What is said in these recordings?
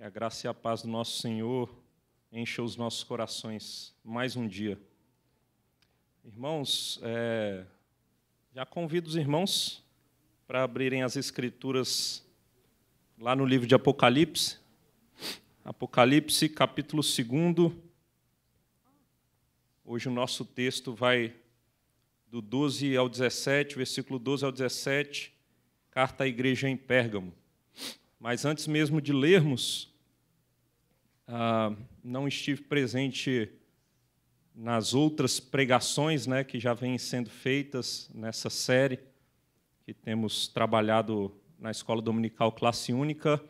Que é a graça e a paz do nosso Senhor encha os nossos corações mais um dia. Irmãos, é, já convido os irmãos para abrirem as Escrituras lá no livro de Apocalipse. Apocalipse, capítulo 2. Hoje o nosso texto vai do 12 ao 17, versículo 12 ao 17, carta à igreja em Pérgamo. Mas antes mesmo de lermos, ah, não estive presente nas outras pregações né, que já vêm sendo feitas nessa série, que temos trabalhado na Escola Dominical Classe Única.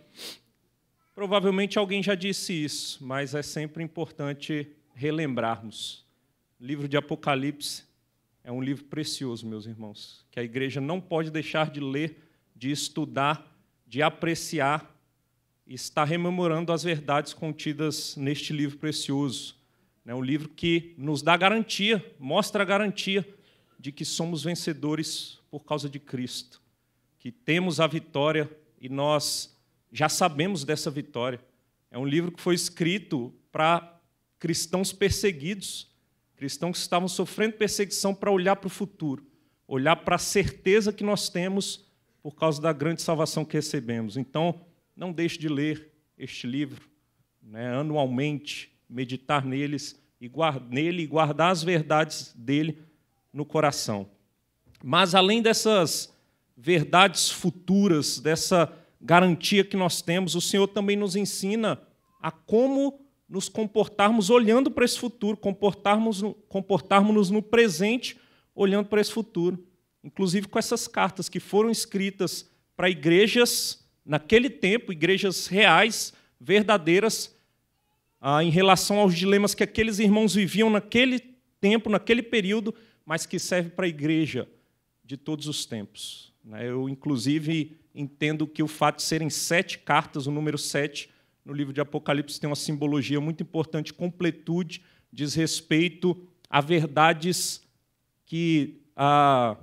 Provavelmente alguém já disse isso, mas é sempre importante relembrarmos. O livro de Apocalipse é um livro precioso, meus irmãos, que a igreja não pode deixar de ler, de estudar, de apreciar, está rememorando as verdades contidas neste livro precioso. é Um livro que nos dá garantia, mostra a garantia de que somos vencedores por causa de Cristo, que temos a vitória e nós já sabemos dessa vitória. É um livro que foi escrito para cristãos perseguidos, cristãos que estavam sofrendo perseguição para olhar para o futuro, olhar para a certeza que nós temos por causa da grande salvação que recebemos. Então, não deixe de ler este livro né, anualmente, meditar neles e nele e guardar as verdades dele no coração. Mas além dessas verdades futuras, dessa garantia que nós temos, o Senhor também nos ensina a como nos comportarmos olhando para esse futuro, comportarmos comportarmos-nos no presente olhando para esse futuro, inclusive com essas cartas que foram escritas para igrejas naquele tempo, igrejas reais, verdadeiras, ah, em relação aos dilemas que aqueles irmãos viviam naquele tempo, naquele período, mas que serve para a igreja de todos os tempos. Né? Eu, inclusive, entendo que o fato de serem sete cartas, o número sete, no livro de Apocalipse tem uma simbologia muito importante, completude, diz respeito a verdades que. Ah,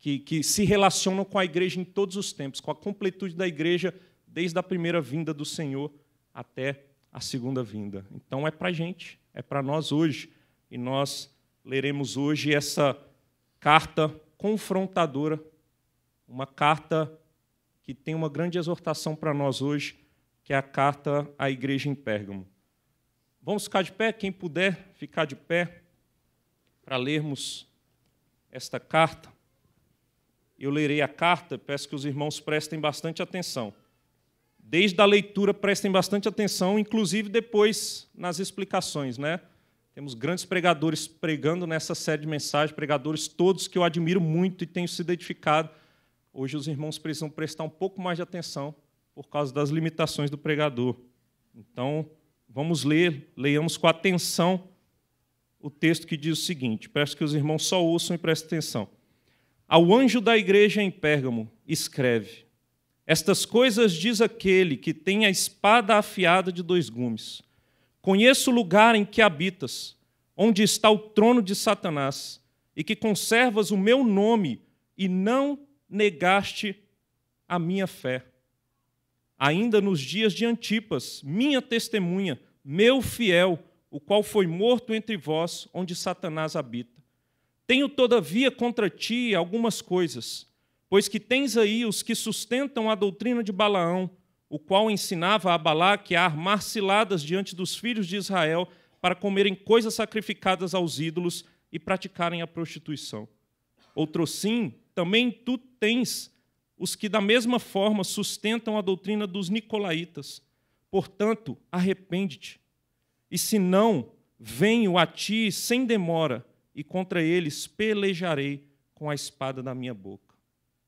que, que se relacionam com a igreja em todos os tempos, com a completude da igreja desde a primeira vinda do Senhor até a segunda vinda. Então é para a gente, é para nós hoje, e nós leremos hoje essa carta confrontadora, uma carta que tem uma grande exortação para nós hoje, que é a carta à igreja em Pérgamo. Vamos ficar de pé, quem puder ficar de pé, para lermos esta carta eu lerei a carta, peço que os irmãos prestem bastante atenção. Desde a leitura, prestem bastante atenção, inclusive depois nas explicações. Né? Temos grandes pregadores pregando nessa série de mensagens, pregadores todos que eu admiro muito e tenho se identificado. Hoje os irmãos precisam prestar um pouco mais de atenção por causa das limitações do pregador. Então, vamos ler, leiamos com atenção o texto que diz o seguinte: peço que os irmãos só ouçam e prestem atenção. Ao anjo da igreja em Pérgamo, escreve: Estas coisas diz aquele que tem a espada afiada de dois gumes. Conheço o lugar em que habitas, onde está o trono de Satanás, e que conservas o meu nome e não negaste a minha fé. Ainda nos dias de Antipas, minha testemunha, meu fiel, o qual foi morto entre vós, onde Satanás habita. Tenho, todavia, contra ti algumas coisas, pois que tens aí os que sustentam a doutrina de Balaão, o qual ensinava a Balaque a armar ciladas diante dos filhos de Israel para comerem coisas sacrificadas aos ídolos e praticarem a prostituição. sim, também tu tens os que da mesma forma sustentam a doutrina dos nicolaítas. Portanto, arrepende-te. E se não, venho a ti sem demora e contra eles pelejarei com a espada da minha boca.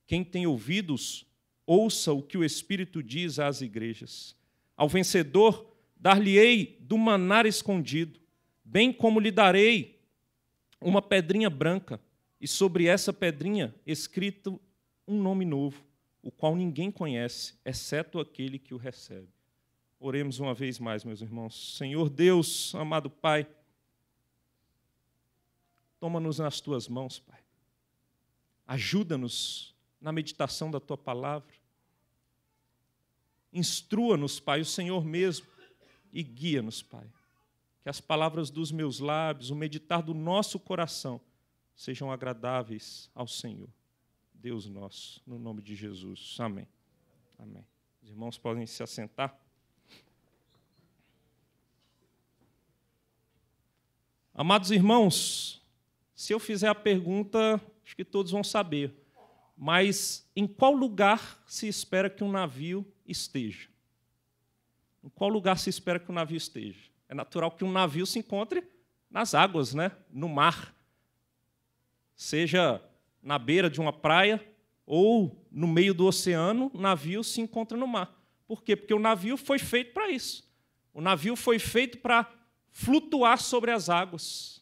Quem tem ouvidos, ouça o que o Espírito diz às igrejas. Ao vencedor, dar-lhe-ei do manar escondido, bem como lhe darei uma pedrinha branca, e sobre essa pedrinha escrito um nome novo, o qual ninguém conhece, exceto aquele que o recebe. Oremos uma vez mais, meus irmãos. Senhor Deus, amado Pai, Toma-nos nas tuas mãos, Pai. Ajuda-nos na meditação da tua palavra. Instrua-nos, Pai, o Senhor mesmo, e guia-nos, Pai. Que as palavras dos meus lábios, o meditar do nosso coração, sejam agradáveis ao Senhor. Deus nosso, no nome de Jesus. Amém. Amém. Os irmãos podem se assentar. Amados irmãos, se eu fizer a pergunta, acho que todos vão saber. Mas em qual lugar se espera que um navio esteja? Em qual lugar se espera que um navio esteja? É natural que um navio se encontre nas águas, né? no mar. Seja na beira de uma praia ou no meio do oceano, o navio se encontra no mar. Por quê? Porque o navio foi feito para isso. O navio foi feito para flutuar sobre as águas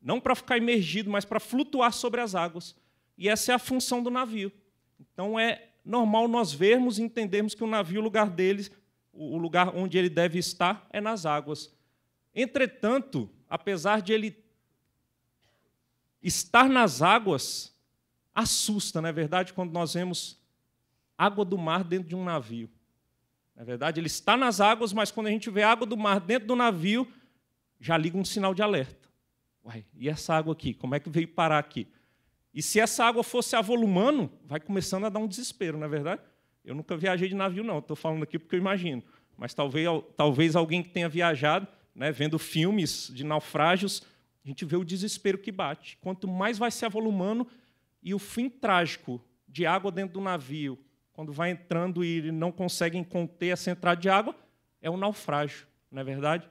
não para ficar imergido, mas para flutuar sobre as águas. E essa é a função do navio. Então é normal nós vermos e entendermos que o navio, o lugar dele, o lugar onde ele deve estar, é nas águas. Entretanto, apesar de ele estar nas águas, assusta, não é verdade, quando nós vemos água do mar dentro de um navio. Na é verdade, ele está nas águas, mas quando a gente vê água do mar dentro do navio, já liga um sinal de alerta. Uai, e essa água aqui? Como é que veio parar aqui? E se essa água fosse avolumando, vai começando a dar um desespero, não é verdade? Eu nunca viajei de navio, não. Estou falando aqui porque eu imagino. Mas talvez, talvez alguém que tenha viajado, né, vendo filmes de naufrágios, a gente vê o desespero que bate. Quanto mais vai se avolumando e o fim trágico de água dentro do navio, quando vai entrando e não conseguem conter essa entrada de água, é um naufrágio, não é verdade?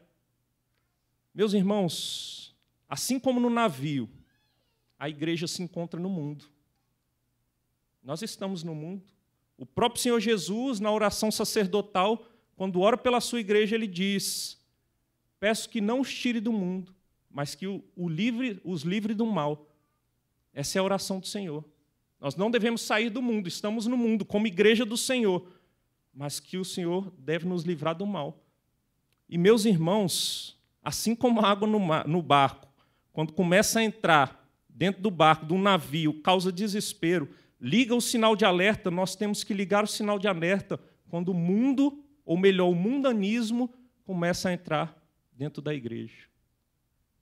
Meus irmãos, Assim como no navio, a igreja se encontra no mundo. Nós estamos no mundo. O próprio Senhor Jesus, na oração sacerdotal, quando ora pela sua igreja, ele diz: Peço que não os tire do mundo, mas que o, livre, os livre do mal. Essa é a oração do Senhor. Nós não devemos sair do mundo, estamos no mundo como igreja do Senhor, mas que o Senhor deve nos livrar do mal. E meus irmãos, assim como a água no barco, quando começa a entrar dentro do barco, de um navio, causa desespero, liga o sinal de alerta, nós temos que ligar o sinal de alerta quando o mundo, ou melhor, o mundanismo, começa a entrar dentro da igreja.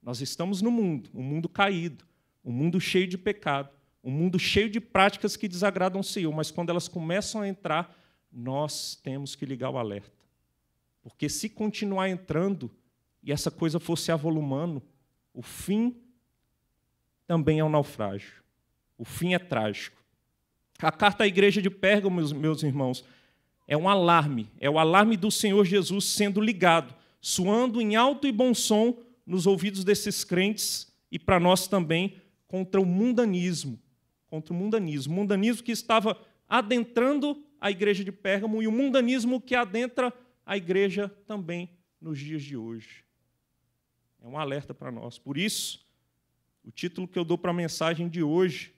Nós estamos no mundo, um mundo caído, um mundo cheio de pecado, um mundo cheio de práticas que desagradam o Senhor, mas quando elas começam a entrar, nós temos que ligar o alerta. Porque se continuar entrando e essa coisa for se avolumando, o fim também é um naufrágio. O fim é trágico. A carta à igreja de Pérgamo, meus irmãos, é um alarme, é o alarme do Senhor Jesus sendo ligado, soando em alto e bom som nos ouvidos desses crentes e para nós também contra o mundanismo, contra o mundanismo, o mundanismo que estava adentrando a igreja de Pérgamo e o mundanismo que adentra a igreja também nos dias de hoje. É um alerta para nós. Por isso, o título que eu dou para a mensagem de hoje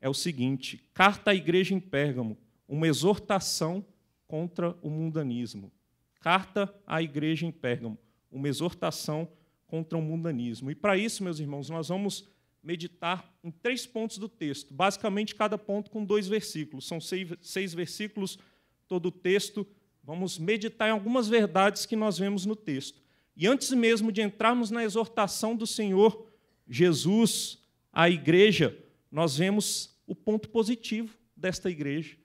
é o seguinte: Carta à Igreja em Pérgamo, uma exortação contra o mundanismo. Carta à Igreja em Pérgamo, uma exortação contra o mundanismo. E para isso, meus irmãos, nós vamos meditar em três pontos do texto, basicamente cada ponto com dois versículos. São seis, seis versículos todo o texto. Vamos meditar em algumas verdades que nós vemos no texto. E antes mesmo de entrarmos na exortação do Senhor Jesus à igreja, nós vemos o ponto positivo desta igreja.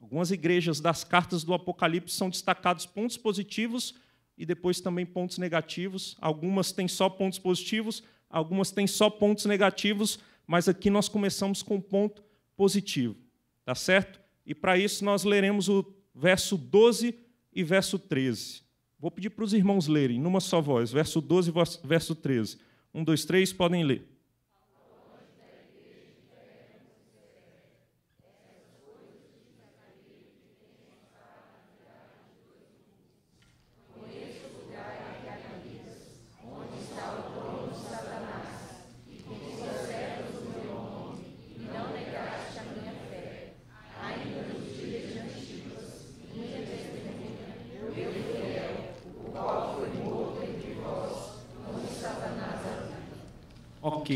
Algumas igrejas das cartas do Apocalipse são destacados pontos positivos e depois também pontos negativos. Algumas têm só pontos positivos, algumas têm só pontos negativos, mas aqui nós começamos com um ponto positivo, tá certo? E para isso nós leremos o verso 12 e verso 13. Vou pedir para os irmãos lerem, numa só voz, verso 12 e verso 13. Um, dois, três, podem ler.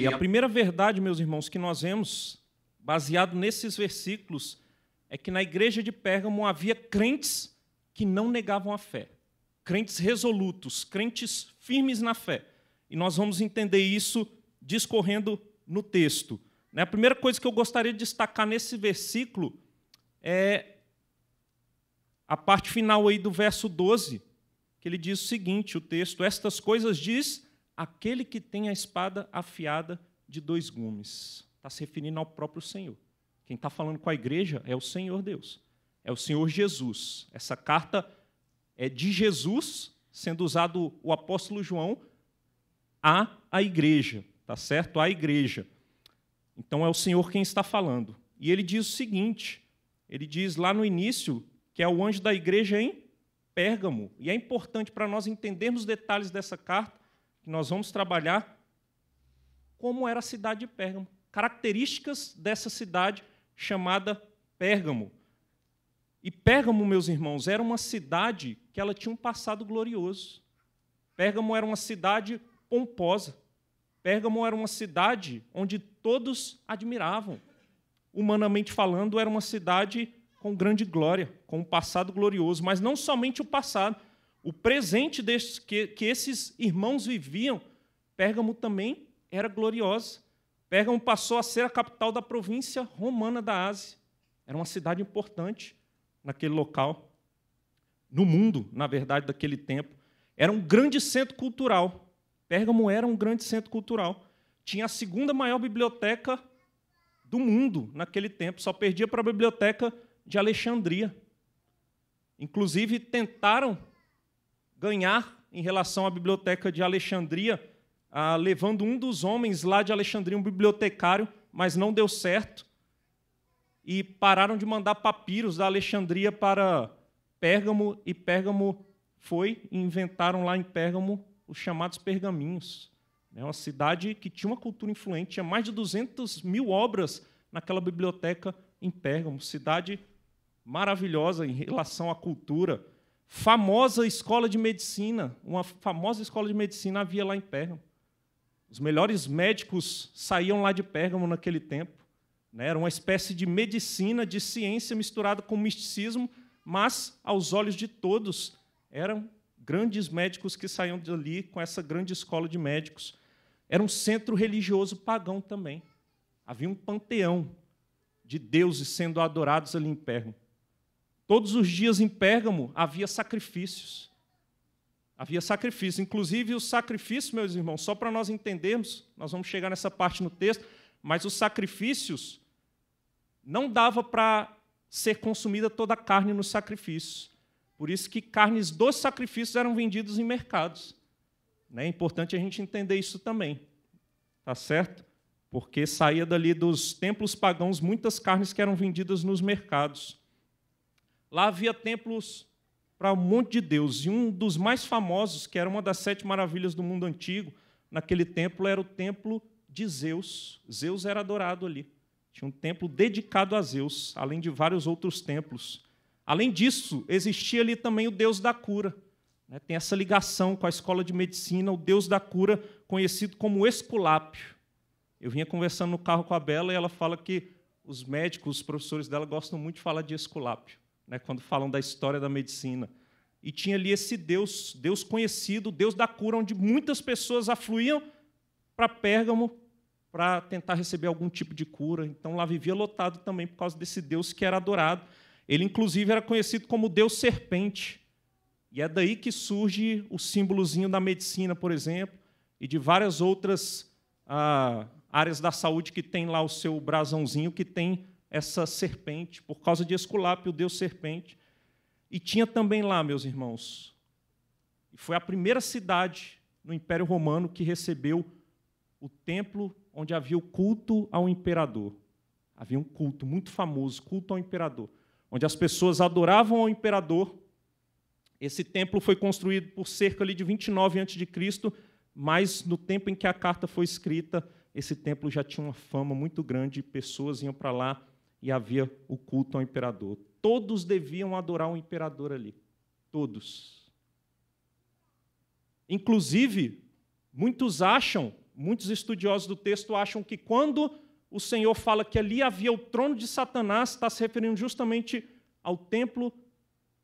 aqui. A primeira verdade, meus irmãos, que nós vemos, baseado nesses versículos, é que na igreja de Pérgamo havia crentes que não negavam a fé, crentes resolutos, crentes firmes na fé. E nós vamos entender isso discorrendo no texto. Né? A primeira coisa que eu gostaria de destacar nesse versículo é a parte final aí do verso 12, que ele diz o seguinte: o texto, estas coisas diz aquele que tem a espada afiada de dois gumes. Está se referindo ao próprio Senhor. Quem está falando com a igreja é o Senhor Deus, é o Senhor Jesus. Essa carta é de Jesus, sendo usado o apóstolo João a a igreja, está certo? A igreja. Então é o Senhor quem está falando. E ele diz o seguinte: ele diz lá no início que é o anjo da igreja em Pérgamo. E é importante para nós entendermos detalhes dessa carta que nós vamos trabalhar como era a cidade de Pérgamo, características dessa cidade chamada Pérgamo. E Pérgamo, meus irmãos, era uma cidade que ela tinha um passado glorioso. Pérgamo era uma cidade pomposa. Pérgamo era uma cidade onde todos admiravam. Humanamente falando, era uma cidade com grande glória, com um passado glorioso, mas não somente o passado, o presente destes, que, que esses irmãos viviam, Pérgamo também era gloriosa. Pérgamo passou a ser a capital da província romana da Ásia. Era uma cidade importante naquele local, no mundo, na verdade, daquele tempo. Era um grande centro cultural. Pérgamo era um grande centro cultural. Tinha a segunda maior biblioteca do mundo naquele tempo, só perdia para a biblioteca de Alexandria. Inclusive, tentaram ganhar em relação à biblioteca de Alexandria, ah, levando um dos homens lá de Alexandria, um bibliotecário, mas não deu certo. E pararam de mandar papiros da Alexandria para Pérgamo, e Pérgamo foi e inventaram lá em Pérgamo os chamados pergaminhos. É uma cidade que tinha uma cultura influente, tinha mais de 200 mil obras naquela biblioteca em Pérgamo, cidade maravilhosa em relação à cultura famosa escola de medicina, uma famosa escola de medicina havia lá em Pérgamo. Os melhores médicos saíam lá de Pérgamo naquele tempo. Né? Era uma espécie de medicina, de ciência misturada com misticismo, mas, aos olhos de todos, eram grandes médicos que saíam dali com essa grande escola de médicos. Era um centro religioso pagão também. Havia um panteão de deuses sendo adorados ali em Pérgamo. Todos os dias em Pérgamo havia sacrifícios. Havia sacrifícios. Inclusive, o sacrifício, meus irmãos, só para nós entendermos, nós vamos chegar nessa parte no texto, mas os sacrifícios não dava para ser consumida toda a carne nos sacrifícios. Por isso que carnes dos sacrifícios eram vendidas em mercados. Né? É importante a gente entender isso também. Tá certo? Porque saía dali dos templos pagãos muitas carnes que eram vendidas nos mercados. Lá havia templos para um monte de deus, e um dos mais famosos, que era uma das sete maravilhas do mundo antigo, naquele templo era o templo de Zeus. Zeus era adorado ali. Tinha um templo dedicado a Zeus, além de vários outros templos. Além disso, existia ali também o deus da cura. Né? Tem essa ligação com a escola de medicina, o deus da cura, conhecido como Esculápio. Eu vinha conversando no carro com a Bela e ela fala que os médicos, os professores dela gostam muito de falar de Esculápio né, quando falam da história da medicina. E tinha ali esse Deus, Deus conhecido, Deus da cura, onde muitas pessoas afluíam para Pérgamo para tentar receber algum tipo de cura. Então lá vivia lotado também por causa desse Deus que era adorado. Ele, inclusive, era conhecido como Deus serpente. E é daí que surge o símbolozinho da medicina, por exemplo, e de várias outras ah, áreas da saúde que tem lá o seu brasãozinho que tem essa serpente, por causa de Esculápio, deus serpente. E tinha também lá, meus irmãos, e foi a primeira cidade no Império Romano que recebeu o templo onde havia o culto ao imperador. Havia um culto muito famoso, culto ao imperador, onde as pessoas adoravam ao imperador. Esse templo foi construído por cerca de 29 a.C., mas no tempo em que a carta foi escrita, esse templo já tinha uma fama muito grande, pessoas iam para lá e havia o culto ao imperador. Todos deviam adorar o imperador ali. Todos. Inclusive, muitos acham, muitos estudiosos do texto acham que quando o Senhor fala que ali havia o trono de Satanás, está se referindo justamente ao templo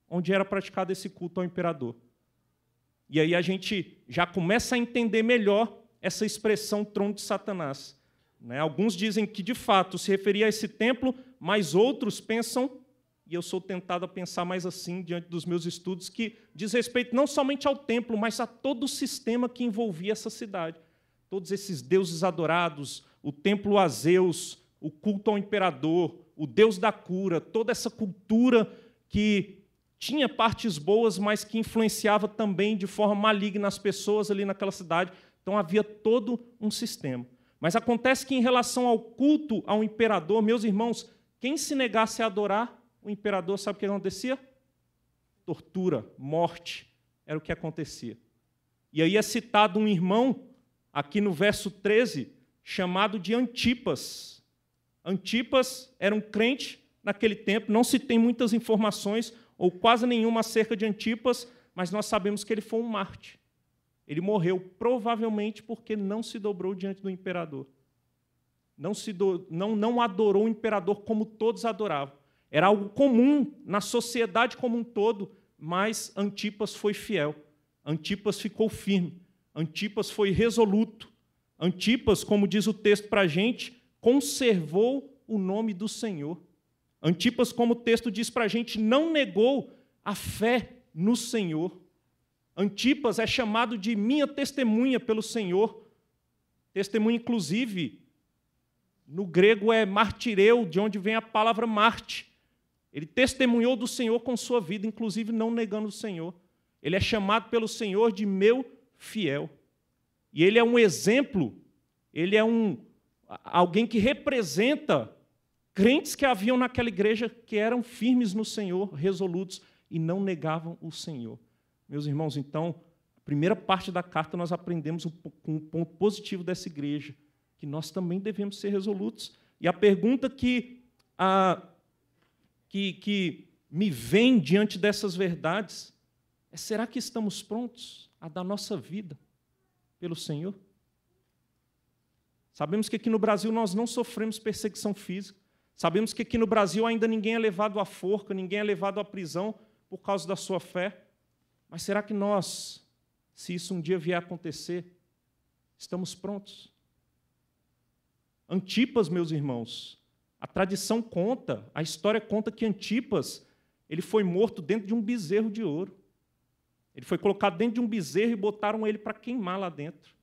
onde era praticado esse culto ao imperador. E aí a gente já começa a entender melhor essa expressão trono de Satanás. Né? Alguns dizem que de fato se referia a esse templo, mas outros pensam, e eu sou tentado a pensar mais assim diante dos meus estudos, que diz respeito não somente ao templo, mas a todo o sistema que envolvia essa cidade. Todos esses deuses adorados, o templo a Zeus, o culto ao imperador, o deus da cura, toda essa cultura que tinha partes boas, mas que influenciava também de forma maligna as pessoas ali naquela cidade. Então havia todo um sistema. Mas acontece que, em relação ao culto ao imperador, meus irmãos, quem se negasse a adorar o imperador, sabe o que acontecia? Tortura, morte, era o que acontecia. E aí é citado um irmão, aqui no verso 13, chamado de Antipas. Antipas era um crente naquele tempo, não se tem muitas informações, ou quase nenhuma acerca de Antipas, mas nós sabemos que ele foi um mártir. Ele morreu provavelmente porque não se dobrou diante do imperador. Não, se do, não, não adorou o imperador como todos adoravam. Era algo comum na sociedade como um todo, mas Antipas foi fiel. Antipas ficou firme. Antipas foi resoluto. Antipas, como diz o texto para a gente, conservou o nome do Senhor. Antipas, como o texto diz para a gente, não negou a fé no Senhor. Antipas é chamado de minha testemunha pelo Senhor. Testemunha, inclusive, no grego é martireu, de onde vem a palavra marte. Ele testemunhou do Senhor com sua vida, inclusive não negando o Senhor. Ele é chamado pelo Senhor de meu fiel. E ele é um exemplo, ele é um alguém que representa crentes que haviam naquela igreja que eram firmes no Senhor, resolutos e não negavam o Senhor. Meus irmãos, então, a primeira parte da carta nós aprendemos com um ponto positivo dessa igreja, que nós também devemos ser resolutos. E a pergunta que, a, que, que me vem diante dessas verdades é: será que estamos prontos a dar nossa vida pelo Senhor? Sabemos que aqui no Brasil nós não sofremos perseguição física. Sabemos que aqui no Brasil ainda ninguém é levado à forca, ninguém é levado à prisão por causa da sua fé. Mas será que nós, se isso um dia vier a acontecer, estamos prontos? Antipas, meus irmãos, a tradição conta, a história conta que Antipas, ele foi morto dentro de um bezerro de ouro. Ele foi colocado dentro de um bezerro e botaram ele para queimar lá dentro.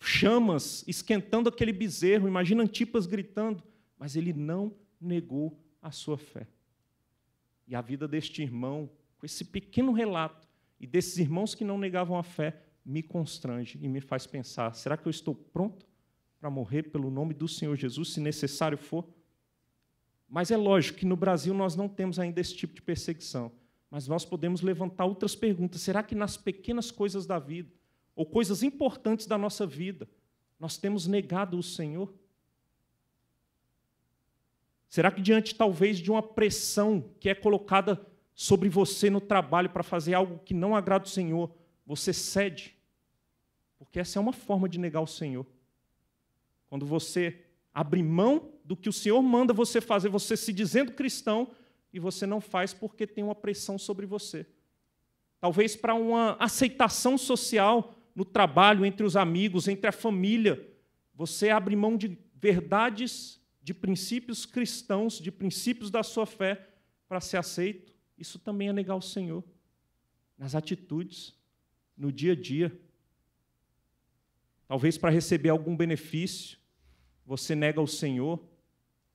Chamas esquentando aquele bezerro, imagina Antipas gritando, mas ele não negou a sua fé. E a vida deste irmão com esse pequeno relato e desses irmãos que não negavam a fé, me constrange e me faz pensar: será que eu estou pronto para morrer pelo nome do Senhor Jesus, se necessário for? Mas é lógico que no Brasil nós não temos ainda esse tipo de perseguição. Mas nós podemos levantar outras perguntas. Será que nas pequenas coisas da vida, ou coisas importantes da nossa vida, nós temos negado o Senhor? Será que diante talvez de uma pressão que é colocada sobre você no trabalho para fazer algo que não agrada o Senhor, você cede. Porque essa é uma forma de negar o Senhor. Quando você abre mão do que o Senhor manda você fazer, você se dizendo cristão, e você não faz porque tem uma pressão sobre você. Talvez para uma aceitação social no trabalho, entre os amigos, entre a família, você abre mão de verdades, de princípios cristãos, de princípios da sua fé para ser aceito isso também é negar o Senhor nas atitudes, no dia a dia. Talvez para receber algum benefício, você nega o Senhor,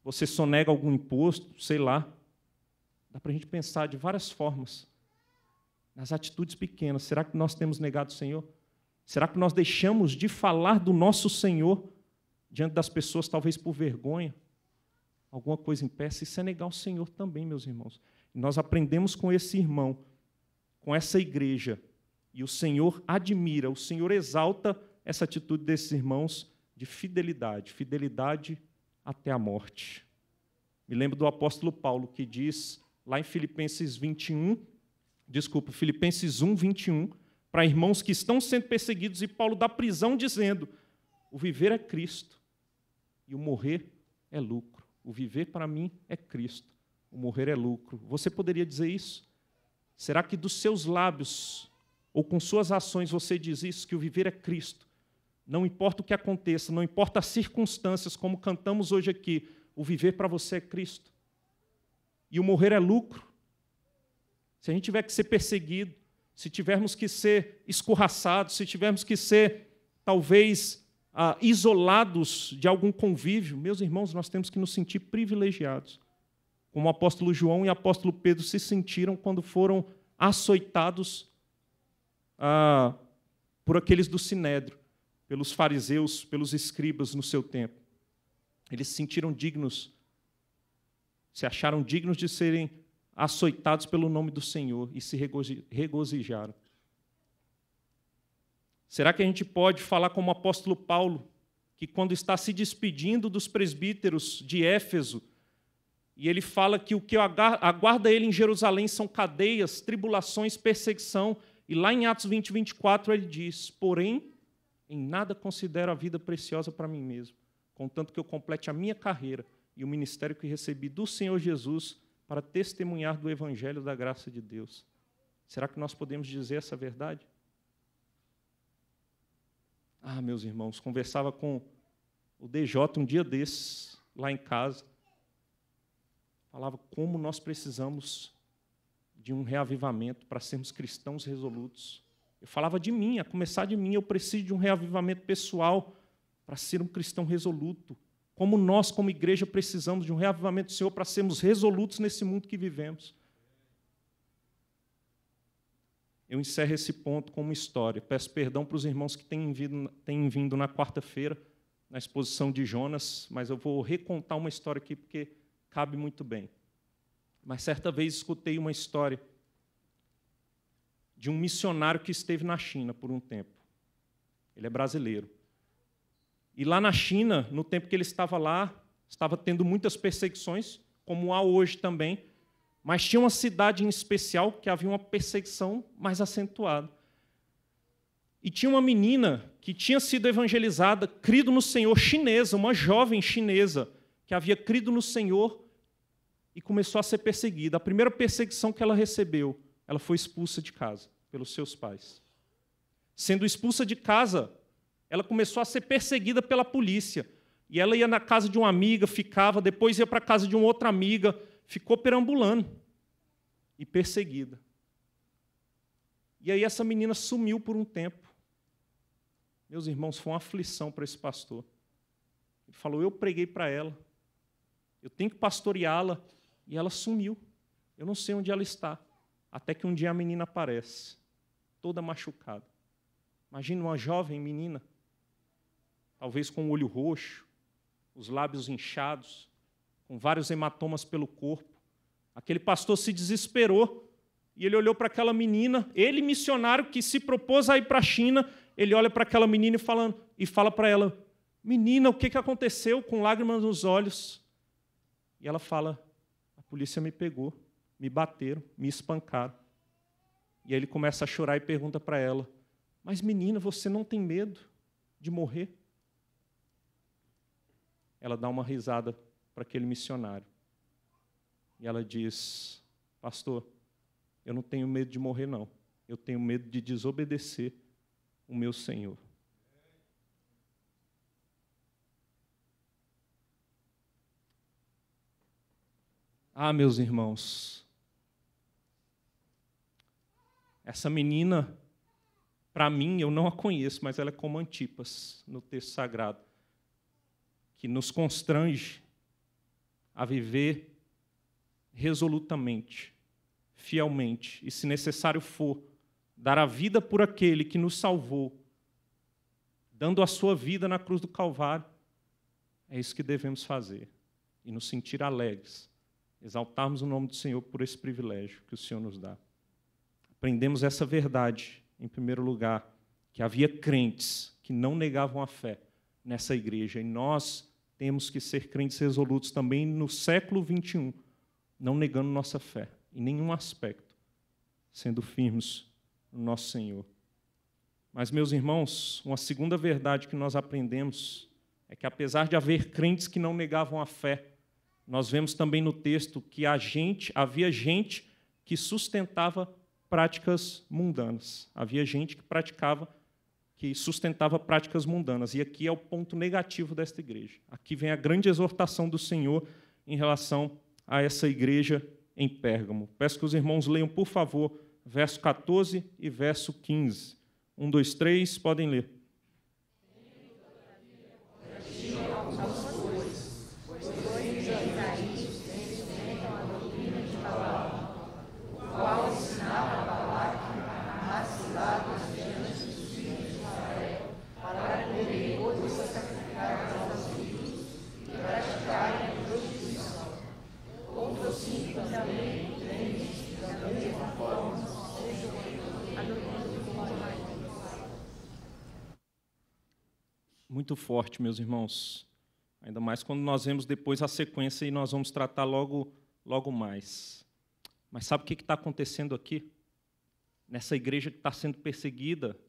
você sonega algum imposto, sei lá. Dá para a gente pensar de várias formas. Nas atitudes pequenas, será que nós temos negado o Senhor? Será que nós deixamos de falar do nosso Senhor diante das pessoas, talvez por vergonha? Alguma coisa impeça? Isso é negar o Senhor também, meus irmãos. Nós aprendemos com esse irmão, com essa igreja, e o Senhor admira, o Senhor exalta essa atitude desses irmãos de fidelidade, fidelidade até a morte. Me lembro do apóstolo Paulo que diz lá em Filipenses 21, desculpa, Filipenses 1, 21, para irmãos que estão sendo perseguidos, e Paulo dá prisão dizendo: o viver é Cristo e o morrer é lucro. O viver para mim é Cristo o morrer é lucro. Você poderia dizer isso? Será que dos seus lábios ou com suas ações você diz isso, que o viver é Cristo? Não importa o que aconteça, não importa as circunstâncias, como cantamos hoje aqui, o viver para você é Cristo. E o morrer é lucro. Se a gente tiver que ser perseguido, se tivermos que ser escorraçados, se tivermos que ser, talvez, ah, isolados de algum convívio, meus irmãos, nós temos que nos sentir privilegiados como o apóstolo João e o apóstolo Pedro se sentiram quando foram açoitados ah, por aqueles do sinédrio, pelos fariseus, pelos escribas no seu tempo. Eles se sentiram dignos, se acharam dignos de serem açoitados pelo nome do Senhor e se regozijaram. Será que a gente pode falar como o apóstolo Paulo, que quando está se despedindo dos presbíteros de Éfeso, e ele fala que o que aguarda ele em Jerusalém são cadeias, tribulações, perseguição. E lá em Atos 20, 24, ele diz: Porém, em nada considero a vida preciosa para mim mesmo, contanto que eu complete a minha carreira e o ministério que recebi do Senhor Jesus para testemunhar do Evangelho da graça de Deus. Será que nós podemos dizer essa verdade? Ah, meus irmãos, conversava com o DJ um dia desses, lá em casa falava como nós precisamos de um reavivamento para sermos cristãos resolutos. Eu falava de mim, a começar de mim, eu preciso de um reavivamento pessoal para ser um cristão resoluto. Como nós, como igreja, precisamos de um reavivamento do Senhor para sermos resolutos nesse mundo que vivemos. Eu encerro esse ponto com uma história. Peço perdão para os irmãos que têm vindo, têm vindo na quarta-feira, na exposição de Jonas, mas eu vou recontar uma história aqui, porque cabe muito bem. Mas certa vez escutei uma história de um missionário que esteve na China por um tempo. Ele é brasileiro. E lá na China, no tempo que ele estava lá, estava tendo muitas perseguições, como há hoje também, mas tinha uma cidade em especial que havia uma perseguição mais acentuada. E tinha uma menina que tinha sido evangelizada, crido no Senhor, chinesa, uma jovem chinesa, que havia crido no Senhor e começou a ser perseguida. A primeira perseguição que ela recebeu, ela foi expulsa de casa pelos seus pais. Sendo expulsa de casa, ela começou a ser perseguida pela polícia. E ela ia na casa de uma amiga, ficava, depois ia para a casa de uma outra amiga, ficou perambulando e perseguida. E aí essa menina sumiu por um tempo. Meus irmãos, foi uma aflição para esse pastor. Ele falou: Eu preguei para ela, eu tenho que pastoreá-la. E ela sumiu. Eu não sei onde ela está. Até que um dia a menina aparece, toda machucada. Imagina uma jovem menina, talvez com o olho roxo, os lábios inchados, com vários hematomas pelo corpo. Aquele pastor se desesperou e ele olhou para aquela menina, ele missionário que se propôs a ir para a China, ele olha para aquela menina e fala, e fala para ela: Menina, o que, que aconteceu? Com lágrimas nos olhos. E ela fala: a polícia me pegou, me bateram, me espancaram. E aí ele começa a chorar e pergunta para ela: Mas menina, você não tem medo de morrer? Ela dá uma risada para aquele missionário. E ela diz: Pastor, eu não tenho medo de morrer, não. Eu tenho medo de desobedecer o meu Senhor. Ah, meus irmãos, essa menina, para mim, eu não a conheço, mas ela é como Antipas no texto sagrado, que nos constrange a viver resolutamente, fielmente, e se necessário for, dar a vida por aquele que nos salvou, dando a sua vida na cruz do Calvário. É isso que devemos fazer e nos sentir alegres exaltarmos o nome do Senhor por esse privilégio que o Senhor nos dá. Aprendemos essa verdade, em primeiro lugar, que havia crentes que não negavam a fé nessa igreja, e nós temos que ser crentes resolutos também no século 21, não negando nossa fé em nenhum aspecto, sendo firmes no nosso Senhor. Mas, meus irmãos, uma segunda verdade que nós aprendemos é que, apesar de haver crentes que não negavam a fé, nós vemos também no texto que gente, havia gente que sustentava práticas mundanas. Havia gente que praticava que sustentava práticas mundanas. E aqui é o ponto negativo desta igreja. Aqui vem a grande exortação do Senhor em relação a essa igreja em Pérgamo. Peço que os irmãos leiam, por favor, verso 14 e verso 15. Um, dois, três, podem ler. muito forte, meus irmãos. Ainda mais quando nós vemos depois a sequência e nós vamos tratar logo, logo mais. Mas sabe o que está acontecendo aqui? Nessa igreja que está sendo perseguida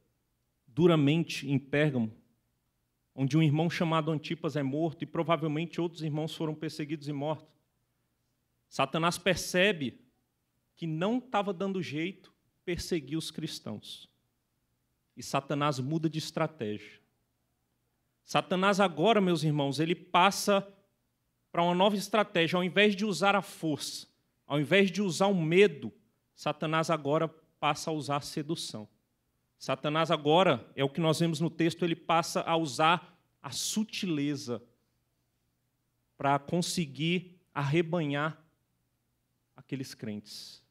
duramente em Pérgamo, onde um irmão chamado Antipas é morto e provavelmente outros irmãos foram perseguidos e mortos. Satanás percebe que não estava dando jeito perseguir os cristãos. E Satanás muda de estratégia. Satanás, agora, meus irmãos, ele passa para uma nova estratégia. Ao invés de usar a força, ao invés de usar o medo, Satanás agora passa a usar a sedução. Satanás agora, é o que nós vemos no texto, ele passa a usar a sutileza para conseguir arrebanhar aqueles crentes.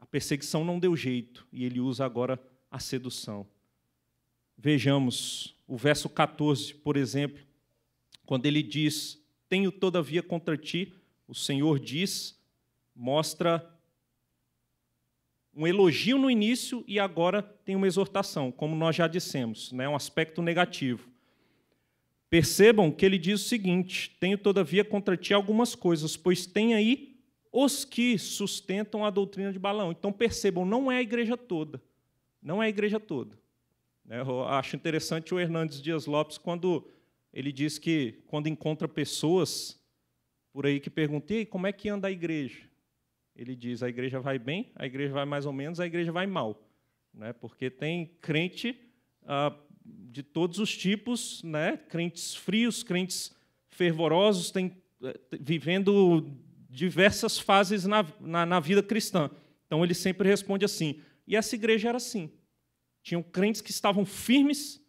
A perseguição não deu jeito e ele usa agora a sedução. Vejamos o verso 14, por exemplo, quando ele diz: Tenho todavia contra ti, o Senhor diz, mostra um elogio no início e agora tem uma exortação, como nós já dissemos, né, um aspecto negativo. Percebam que ele diz o seguinte: Tenho todavia contra ti algumas coisas, pois tem aí os que sustentam a doutrina de Balaão. Então percebam, não é a igreja toda. Não é a igreja toda. Né? Eu acho interessante o Hernandes Dias Lopes quando ele diz que, quando encontra pessoas por aí que perguntei como é que anda a igreja, ele diz: a igreja vai bem, a igreja vai mais ou menos, a igreja vai mal. Né? Porque tem crente ah, de todos os tipos, né? crentes frios, crentes fervorosos, tem, eh, vivendo diversas fases na, na, na vida cristã. Então ele sempre responde assim. E essa igreja era assim. Tinham crentes que estavam firmes,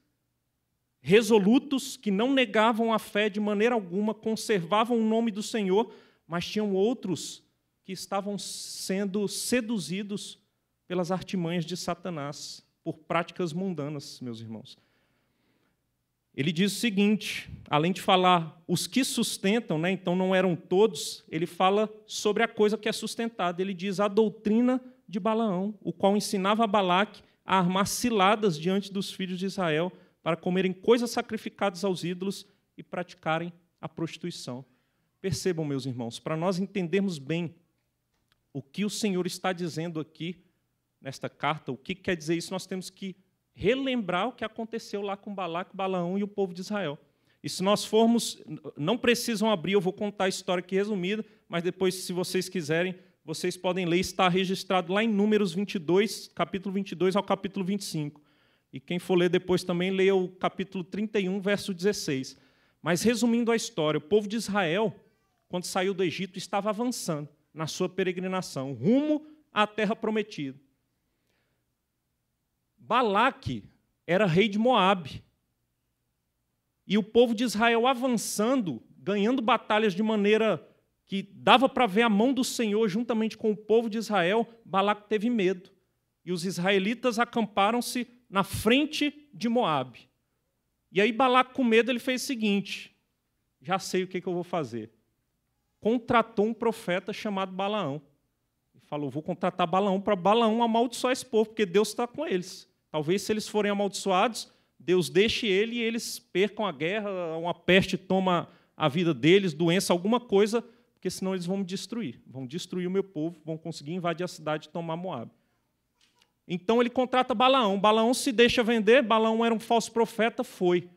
resolutos, que não negavam a fé de maneira alguma, conservavam o nome do Senhor, mas tinham outros que estavam sendo seduzidos pelas artimanhas de Satanás, por práticas mundanas, meus irmãos. Ele diz o seguinte, além de falar os que sustentam, né, então não eram todos, ele fala sobre a coisa que é sustentada. Ele diz a doutrina de Balaão, o qual ensinava a Balaque a armar ciladas diante dos filhos de Israel para comerem coisas sacrificadas aos ídolos e praticarem a prostituição. Percebam, meus irmãos, para nós entendermos bem o que o Senhor está dizendo aqui nesta carta, o que quer dizer isso, nós temos que relembrar o que aconteceu lá com Balac, Balaão e o povo de Israel. E se nós formos, não precisam abrir, eu vou contar a história aqui resumida, mas depois, se vocês quiserem, vocês podem ler, está registrado lá em Números 22, capítulo 22 ao capítulo 25. E quem for ler depois também, leia o capítulo 31, verso 16. Mas resumindo a história, o povo de Israel, quando saiu do Egito, estava avançando na sua peregrinação, rumo à terra prometida. Balaque era rei de Moabe. E o povo de Israel avançando, ganhando batalhas de maneira que dava para ver a mão do Senhor juntamente com o povo de Israel, Balaque teve medo. E os israelitas acamparam-se na frente de Moabe. E aí Balaque com medo ele fez o seguinte: já sei o que, que eu vou fazer. Contratou um profeta chamado Balaão. E falou: vou contratar Balaão para Balaão amaldiçoar esse povo, porque Deus está com eles. Talvez se eles forem amaldiçoados, Deus deixe ele e eles percam a guerra, uma peste toma a vida deles, doença, alguma coisa porque senão eles vão me destruir, vão destruir o meu povo, vão conseguir invadir a cidade e tomar Moab. Então ele contrata Balaão. Balaão se deixa vender, Balaão era um falso profeta, foi.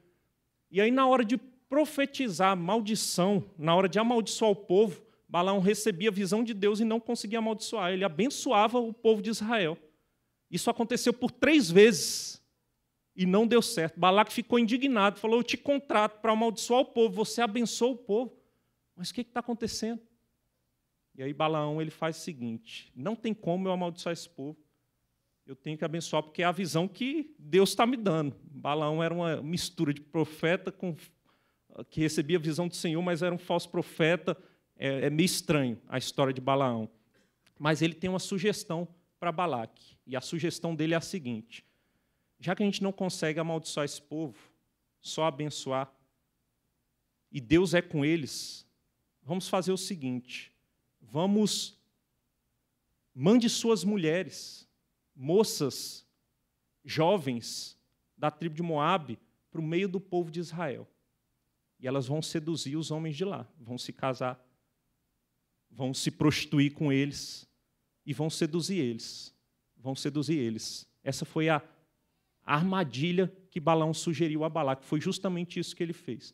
E aí, na hora de profetizar maldição, na hora de amaldiçoar o povo, Balaão recebia a visão de Deus e não conseguia amaldiçoar, ele abençoava o povo de Israel. Isso aconteceu por três vezes e não deu certo. Balaque ficou indignado, falou: Eu te contrato para amaldiçoar o povo, você abençoa o povo. Mas o que está acontecendo? E aí Balaão ele faz o seguinte: não tem como eu amaldiçoar esse povo. Eu tenho que abençoar porque é a visão que Deus está me dando. Balaão era uma mistura de profeta com que recebia a visão do Senhor, mas era um falso profeta. É, é meio estranho a história de Balaão. Mas ele tem uma sugestão para Balaque. E a sugestão dele é a seguinte: já que a gente não consegue amaldiçoar esse povo, só abençoar, e Deus é com eles, vamos fazer o seguinte: vamos mande suas mulheres, moças, jovens da tribo de Moabe para o meio do povo de Israel. E elas vão seduzir os homens de lá, vão se casar, vão se prostituir com eles e vão seduzir eles. Vão seduzir eles. Essa foi a armadilha que Balão sugeriu a Balaque, foi justamente isso que ele fez.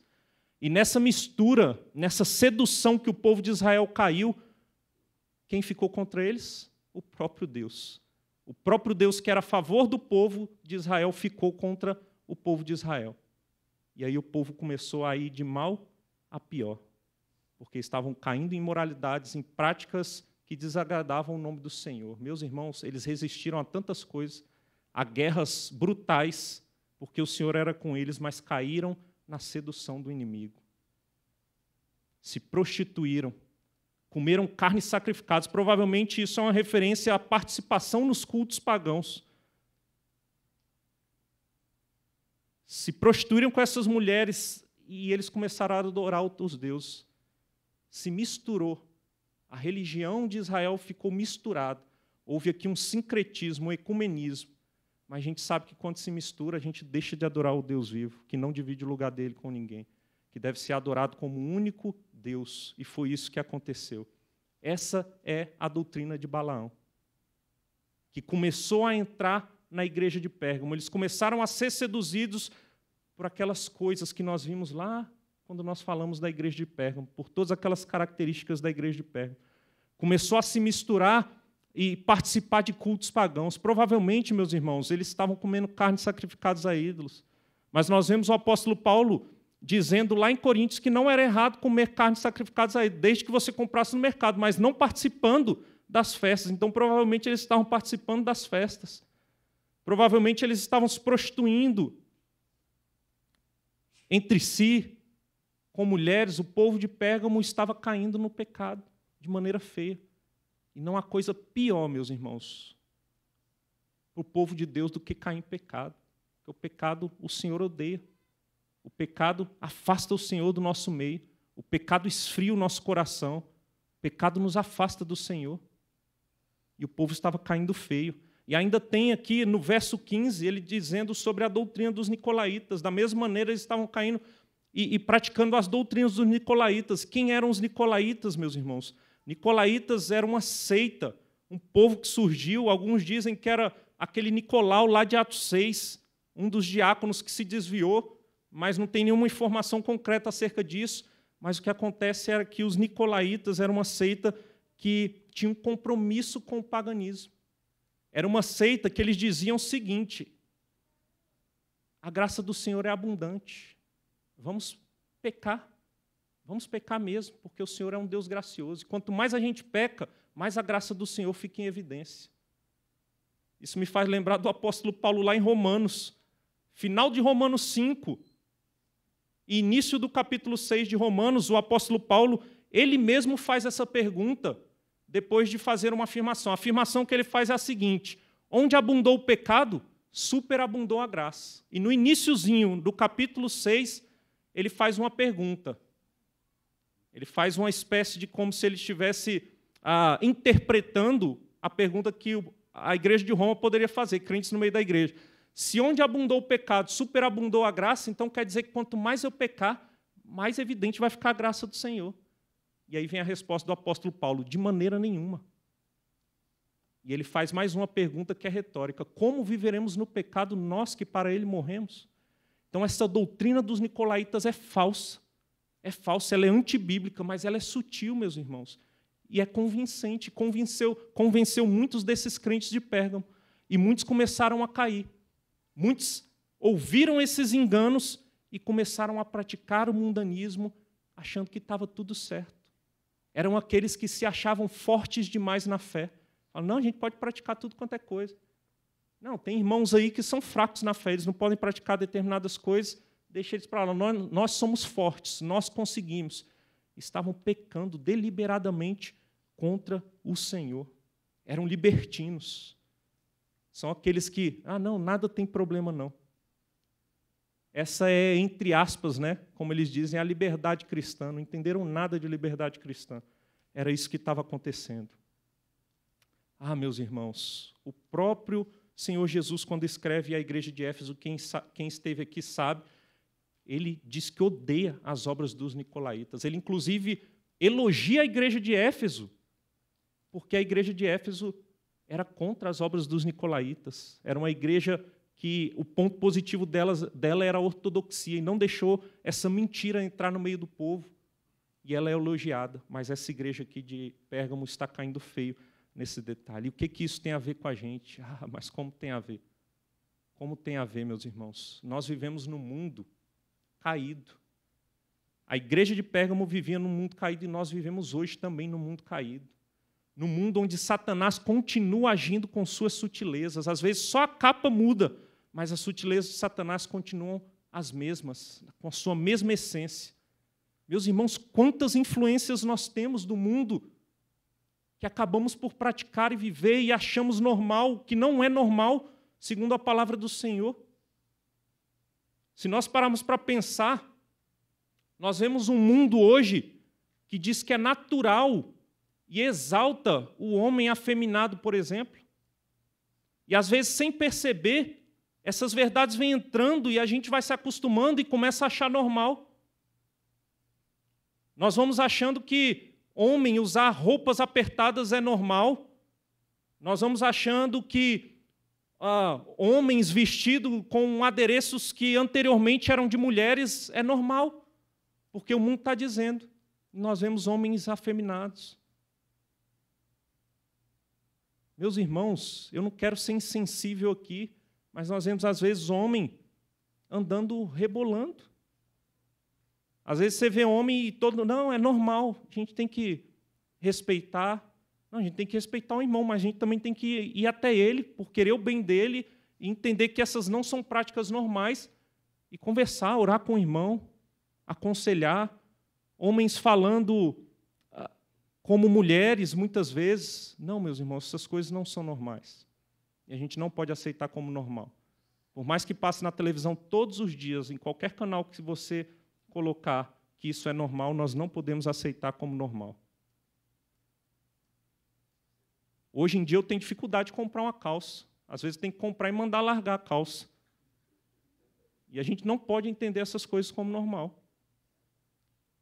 E nessa mistura, nessa sedução que o povo de Israel caiu, quem ficou contra eles? O próprio Deus. O próprio Deus que era a favor do povo de Israel ficou contra o povo de Israel. E aí o povo começou a ir de mal a pior, porque estavam caindo em moralidades, em práticas que desagradavam o nome do Senhor. Meus irmãos, eles resistiram a tantas coisas, a guerras brutais, porque o Senhor era com eles, mas caíram na sedução do inimigo. Se prostituíram, comeram carne sacrificadas. Provavelmente isso é uma referência à participação nos cultos pagãos. Se prostituíram com essas mulheres e eles começaram a adorar outros deuses. Se misturou. A religião de Israel ficou misturada. Houve aqui um sincretismo, um ecumenismo mas a gente sabe que quando se mistura, a gente deixa de adorar o Deus vivo, que não divide o lugar dele com ninguém, que deve ser adorado como um único Deus. E foi isso que aconteceu. Essa é a doutrina de Balaão, que começou a entrar na igreja de Pérgamo. Eles começaram a ser seduzidos por aquelas coisas que nós vimos lá quando nós falamos da igreja de Pérgamo, por todas aquelas características da igreja de Pérgamo. Começou a se misturar e participar de cultos pagãos. Provavelmente, meus irmãos, eles estavam comendo carne sacrificada a ídolos. Mas nós vemos o apóstolo Paulo dizendo lá em Coríntios que não era errado comer carne sacrificada a ídolos, desde que você comprasse no mercado, mas não participando das festas. Então, provavelmente, eles estavam participando das festas. Provavelmente, eles estavam se prostituindo entre si, com mulheres, o povo de Pérgamo estava caindo no pecado de maneira feia. E não há coisa pior, meus irmãos, para o povo de Deus do que cair em pecado. Porque o pecado o Senhor odeia. O pecado afasta o Senhor do nosso meio. O pecado esfria o nosso coração. O pecado nos afasta do Senhor. E o povo estava caindo feio. E ainda tem aqui no verso 15 ele dizendo sobre a doutrina dos nicolaítas. Da mesma maneira, eles estavam caindo e, e praticando as doutrinas dos nicolaítas. Quem eram os nicolaítas, meus irmãos? Nicolaitas era uma seita, um povo que surgiu, alguns dizem que era aquele Nicolau lá de Atos 6, um dos diáconos que se desviou, mas não tem nenhuma informação concreta acerca disso. Mas o que acontece era que os nicolaítas eram uma seita que tinha um compromisso com o paganismo. Era uma seita que eles diziam o seguinte: a graça do Senhor é abundante, vamos pecar. Vamos pecar mesmo, porque o Senhor é um Deus gracioso. E quanto mais a gente peca, mais a graça do Senhor fica em evidência. Isso me faz lembrar do apóstolo Paulo lá em Romanos, final de Romanos 5, e início do capítulo 6 de Romanos, o apóstolo Paulo, ele mesmo faz essa pergunta depois de fazer uma afirmação. A afirmação que ele faz é a seguinte: onde abundou o pecado, superabundou a graça. E no iníciozinho do capítulo 6, ele faz uma pergunta: ele faz uma espécie de como se ele estivesse ah, interpretando a pergunta que a igreja de Roma poderia fazer, crentes no meio da igreja. Se onde abundou o pecado, superabundou a graça, então quer dizer que quanto mais eu pecar, mais evidente vai ficar a graça do Senhor. E aí vem a resposta do apóstolo Paulo: de maneira nenhuma. E ele faz mais uma pergunta que é retórica: como viveremos no pecado nós que para ele morremos? Então, essa doutrina dos nicolaítas é falsa. É falsa, ela é antibíblica, mas ela é sutil, meus irmãos. E é convincente, convenceu, convenceu muitos desses crentes de Pérgamo. E muitos começaram a cair. Muitos ouviram esses enganos e começaram a praticar o mundanismo, achando que estava tudo certo. Eram aqueles que se achavam fortes demais na fé. Falaram, não, a gente pode praticar tudo quanto é coisa. Não, tem irmãos aí que são fracos na fé, eles não podem praticar determinadas coisas. Deixa eles para lá. Nós, nós somos fortes, nós conseguimos. Estavam pecando deliberadamente contra o Senhor. Eram libertinos. São aqueles que, ah, não, nada tem problema não. Essa é, entre aspas, né, como eles dizem, a liberdade cristã. Não entenderam nada de liberdade cristã. Era isso que estava acontecendo. Ah, meus irmãos, o próprio Senhor Jesus, quando escreve à igreja de Éfeso, quem, quem esteve aqui sabe, ele diz que odeia as obras dos nicolaítas. Ele, inclusive, elogia a igreja de Éfeso, porque a igreja de Éfeso era contra as obras dos nicolaítas. Era uma igreja que o ponto positivo delas, dela era a ortodoxia e não deixou essa mentira entrar no meio do povo. E ela é elogiada, mas essa igreja aqui de Pérgamo está caindo feio nesse detalhe. E o que, que isso tem a ver com a gente? Ah, mas como tem a ver? Como tem a ver, meus irmãos? Nós vivemos num mundo caído. A igreja de Pérgamo vivia num mundo caído e nós vivemos hoje também num mundo caído. num mundo onde Satanás continua agindo com suas sutilezas. Às vezes só a capa muda, mas as sutilezas de Satanás continuam as mesmas, com a sua mesma essência. Meus irmãos, quantas influências nós temos do mundo que acabamos por praticar e viver e achamos normal, que não é normal, segundo a palavra do Senhor. Se nós pararmos para pensar, nós vemos um mundo hoje que diz que é natural e exalta o homem afeminado, por exemplo. E às vezes, sem perceber, essas verdades vêm entrando e a gente vai se acostumando e começa a achar normal. Nós vamos achando que homem usar roupas apertadas é normal. Nós vamos achando que ah, homens vestidos com adereços que anteriormente eram de mulheres é normal, porque o mundo está dizendo. Nós vemos homens afeminados. Meus irmãos, eu não quero ser insensível aqui, mas nós vemos, às vezes, homem andando rebolando. Às vezes você vê homem e todo. Não, é normal, a gente tem que respeitar não, a gente tem que respeitar o irmão, mas a gente também tem que ir até ele, por querer o bem dele, e entender que essas não são práticas normais, e conversar, orar com o irmão, aconselhar. Homens falando ah, como mulheres, muitas vezes. Não, meus irmãos, essas coisas não são normais. E a gente não pode aceitar como normal. Por mais que passe na televisão todos os dias, em qualquer canal que você colocar que isso é normal, nós não podemos aceitar como normal. Hoje em dia eu tenho dificuldade de comprar uma calça. Às vezes tem que comprar e mandar largar a calça. E a gente não pode entender essas coisas como normal.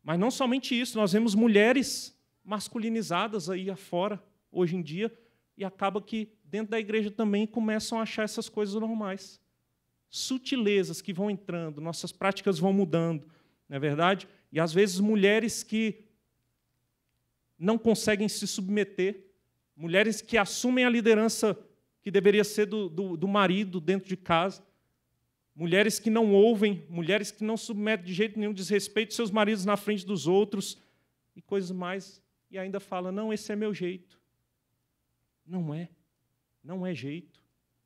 Mas não somente isso, nós vemos mulheres masculinizadas aí afora, hoje em dia, e acaba que dentro da igreja também começam a achar essas coisas normais. Sutilezas que vão entrando, nossas práticas vão mudando, não é verdade? E às vezes mulheres que não conseguem se submeter mulheres que assumem a liderança que deveria ser do, do, do, marido dentro de casa, mulheres que não ouvem, mulheres que não submetem de jeito nenhum desrespeito seus maridos na frente dos outros e coisas mais, e ainda fala: não, esse é meu jeito. Não é. Não é jeito.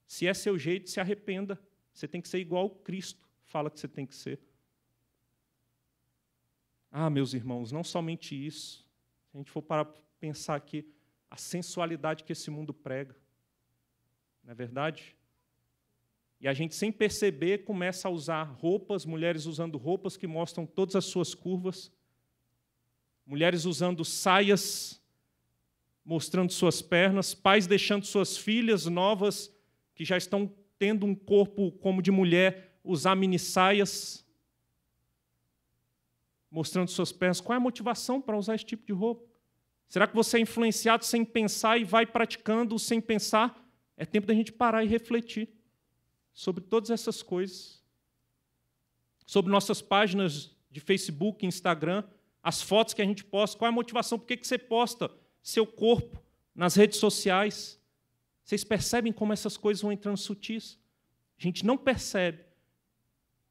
Se é seu jeito, se arrependa. Você tem que ser igual Cristo fala que você tem que ser. Ah, meus irmãos, não somente isso. Se a gente for para pensar aqui, a sensualidade que esse mundo prega. Não é verdade? E a gente, sem perceber, começa a usar roupas, mulheres usando roupas que mostram todas as suas curvas, mulheres usando saias, mostrando suas pernas, pais deixando suas filhas novas, que já estão tendo um corpo como de mulher, usar mini saias, mostrando suas pernas. Qual é a motivação para usar esse tipo de roupa? Será que você é influenciado sem pensar e vai praticando sem pensar? É tempo da gente parar e refletir sobre todas essas coisas. Sobre nossas páginas de Facebook, Instagram, as fotos que a gente posta, qual é a motivação, por que você posta seu corpo nas redes sociais? Vocês percebem como essas coisas vão entrando sutis? A gente não percebe.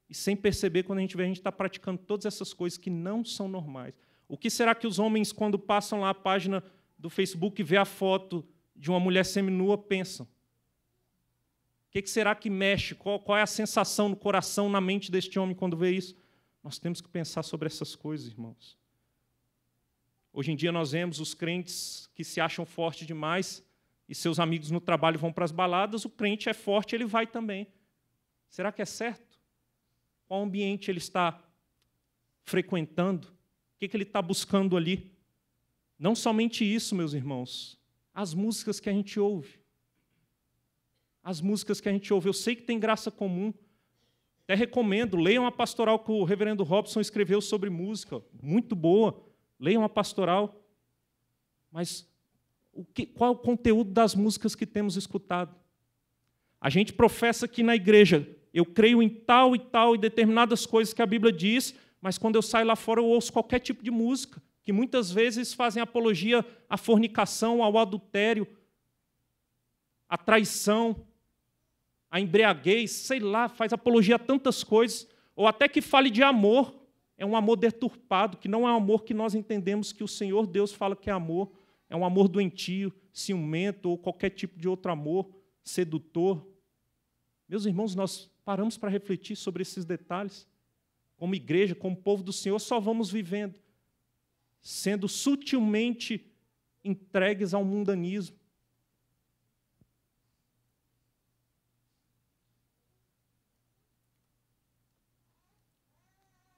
E sem perceber, quando a gente vê, a gente está praticando todas essas coisas que não são normais. O que será que os homens, quando passam lá a página do Facebook e vê a foto de uma mulher seminua, pensam? O que, será que mexe? Qual, qual é a sensação no coração, na mente deste homem quando vê isso? Nós temos que pensar sobre essas coisas, irmãos. Hoje em dia nós vemos os crentes que se acham fortes demais e seus amigos no trabalho vão para as baladas, o crente é forte, ele vai também. Será que é certo? Qual ambiente ele está frequentando? que, que ele está buscando ali? Não somente isso, meus irmãos, as músicas que a gente ouve. As músicas que a gente ouve. Eu sei que tem graça comum. Até recomendo, leiam a pastoral que o reverendo Robson escreveu sobre música. Muito boa. Leiam a pastoral. Mas o que, qual é o conteúdo das músicas que temos escutado? A gente professa aqui na igreja, eu creio em tal e tal e determinadas coisas que a Bíblia diz, mas quando eu saio lá fora, eu ouço qualquer tipo de música, que muitas vezes fazem apologia à fornicação, ao adultério, à traição, à embriaguez, sei lá, faz apologia a tantas coisas, ou até que fale de amor. É um amor deturpado, que não é um amor que nós entendemos que o Senhor Deus fala que é amor. É um amor doentio, ciumento ou qualquer tipo de outro amor sedutor. Meus irmãos, nós paramos para refletir sobre esses detalhes como igreja, como povo do Senhor, só vamos vivendo, sendo sutilmente entregues ao mundanismo.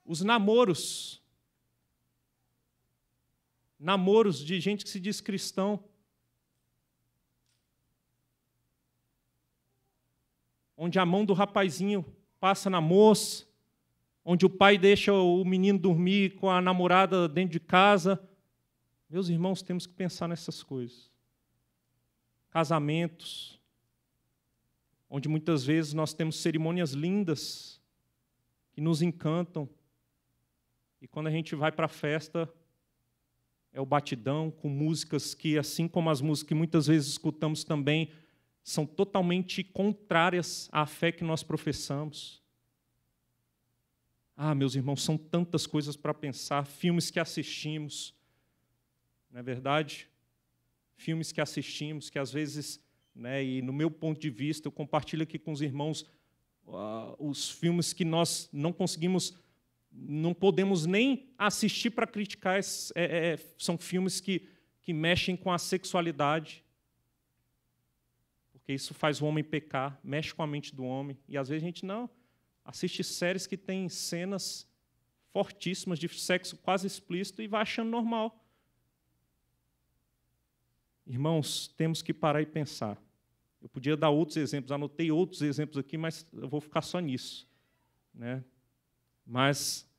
Os namoros, namoros de gente que se diz cristão, onde a mão do rapazinho passa na moça, onde o pai deixa o menino dormir com a namorada dentro de casa. Meus irmãos, temos que pensar nessas coisas. Casamentos, onde muitas vezes nós temos cerimônias lindas que nos encantam, e quando a gente vai para a festa, é o batidão, com músicas que, assim como as músicas que muitas vezes escutamos também, são totalmente contrárias à fé que nós professamos. Ah, meus irmãos, são tantas coisas para pensar, filmes que assistimos, não é verdade? Filmes que assistimos, que às vezes, né, e no meu ponto de vista, eu compartilho aqui com os irmãos uh, os filmes que nós não conseguimos, não podemos nem assistir para criticar, é, é, é, são filmes que, que mexem com a sexualidade, porque isso faz o homem pecar, mexe com a mente do homem, e às vezes a gente não assiste séries que têm cenas fortíssimas de sexo quase explícito e vai achando normal. Irmãos, temos que parar e pensar. Eu podia dar outros exemplos, anotei outros exemplos aqui, mas eu vou ficar só nisso. Né? Mas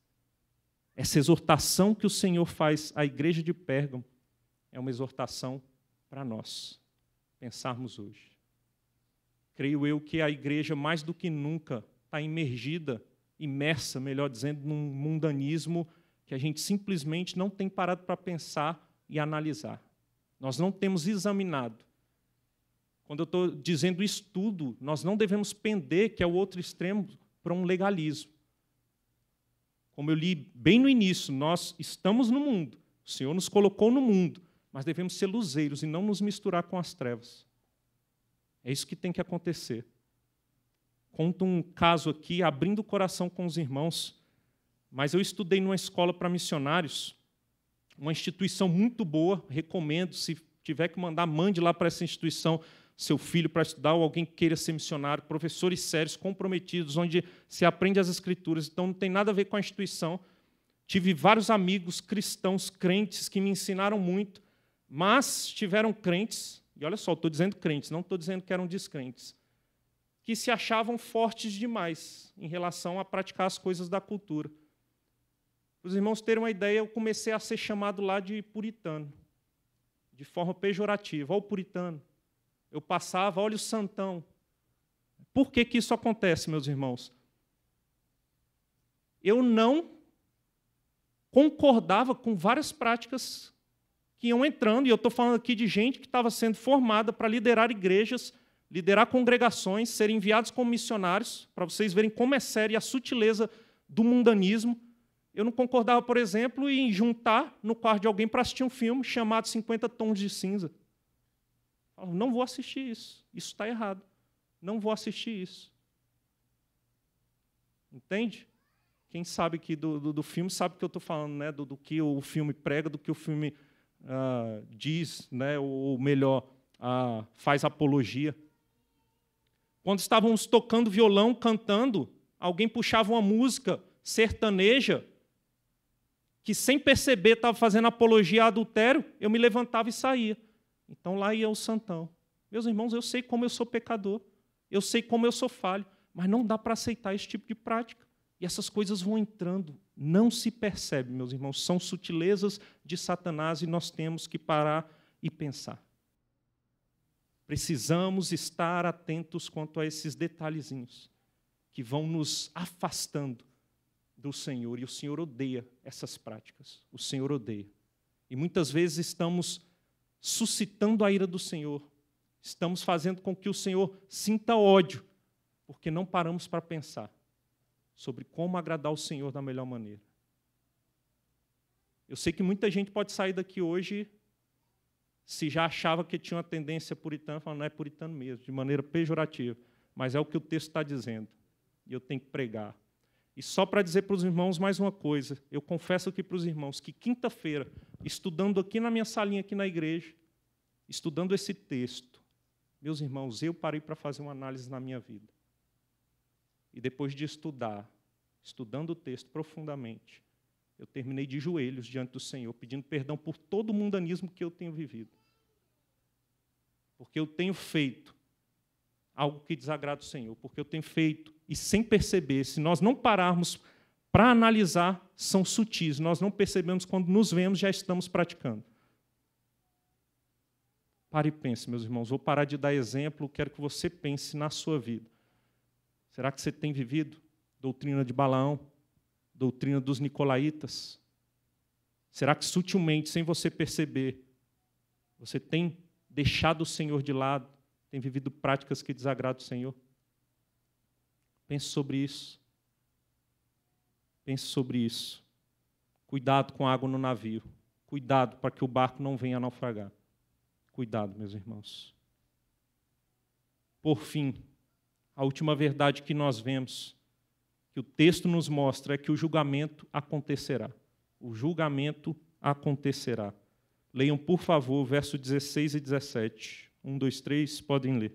essa exortação que o Senhor faz à igreja de Pérgamo é uma exortação para nós pensarmos hoje. Creio eu que a igreja, mais do que nunca, a imergida, imersa, melhor dizendo, num mundanismo que a gente simplesmente não tem parado para pensar e analisar. Nós não temos examinado. Quando eu estou dizendo estudo, nós não devemos pender, que é o outro extremo, para um legalismo. Como eu li bem no início, nós estamos no mundo, o Senhor nos colocou no mundo, mas devemos ser luzeiros e não nos misturar com as trevas. É isso que tem que acontecer. Conto um caso aqui, abrindo o coração com os irmãos. Mas eu estudei numa escola para missionários, uma instituição muito boa, recomendo, se tiver que mandar, mande lá para essa instituição seu filho para estudar ou alguém que queira ser missionário, professores sérios, comprometidos, onde se aprende as escrituras. Então não tem nada a ver com a instituição. Tive vários amigos cristãos, crentes, que me ensinaram muito, mas tiveram crentes, e olha só, estou dizendo crentes, não estou dizendo que eram descrentes, que se achavam fortes demais em relação a praticar as coisas da cultura. Para os irmãos terem uma ideia, eu comecei a ser chamado lá de puritano, de forma pejorativa. Olha o puritano. Eu passava, olha o santão. Por que, que isso acontece, meus irmãos? Eu não concordava com várias práticas que iam entrando, e eu estou falando aqui de gente que estava sendo formada para liderar igrejas liderar congregações, ser enviados como missionários, para vocês verem como é séria a sutileza do mundanismo. Eu não concordava, por exemplo, em juntar no quarto de alguém para assistir um filme chamado 50 Tons de Cinza. Eu não vou assistir isso. Isso está errado. Não vou assistir isso. Entende? Quem sabe que do, do, do, filme sabe que eu estou falando, né? Do, do, que o filme prega, do que o filme uh, diz, né? Ou melhor, uh, faz apologia. Quando estávamos tocando violão, cantando, alguém puxava uma música sertaneja que sem perceber estava fazendo apologia a adultério, eu me levantava e saía. Então lá ia o santão. Meus irmãos, eu sei como eu sou pecador, eu sei como eu sou falho, mas não dá para aceitar esse tipo de prática. E essas coisas vão entrando, não se percebe, meus irmãos, são sutilezas de Satanás e nós temos que parar e pensar. Precisamos estar atentos quanto a esses detalhezinhos que vão nos afastando do Senhor. E o Senhor odeia essas práticas. O Senhor odeia. E muitas vezes estamos suscitando a ira do Senhor. Estamos fazendo com que o Senhor sinta ódio, porque não paramos para pensar sobre como agradar o Senhor da melhor maneira. Eu sei que muita gente pode sair daqui hoje se já achava que tinha uma tendência puritana, falando, não é puritano mesmo, de maneira pejorativa, mas é o que o texto está dizendo, e eu tenho que pregar. E só para dizer para os irmãos mais uma coisa, eu confesso aqui para os irmãos que quinta-feira, estudando aqui na minha salinha, aqui na igreja, estudando esse texto, meus irmãos, eu parei para fazer uma análise na minha vida. E depois de estudar, estudando o texto profundamente, eu terminei de joelhos diante do Senhor, pedindo perdão por todo o mundanismo que eu tenho vivido. Porque eu tenho feito algo que desagrada o Senhor, porque eu tenho feito e sem perceber, se nós não pararmos para analisar, são sutis, nós não percebemos quando nos vemos, já estamos praticando. Pare e pense, meus irmãos, vou parar de dar exemplo, quero que você pense na sua vida. Será que você tem vivido doutrina de Balaão? doutrina dos nicolaítas? Será que sutilmente, sem você perceber, você tem deixado o Senhor de lado, tem vivido práticas que desagradam o Senhor? Pense sobre isso. Pense sobre isso. Cuidado com a água no navio. Cuidado para que o barco não venha naufragar. Cuidado, meus irmãos. Por fim, a última verdade que nós vemos que o texto nos mostra é que o julgamento acontecerá. O julgamento acontecerá. Leiam, por favor, verso 16 e 17. 1, 2, 3, podem ler.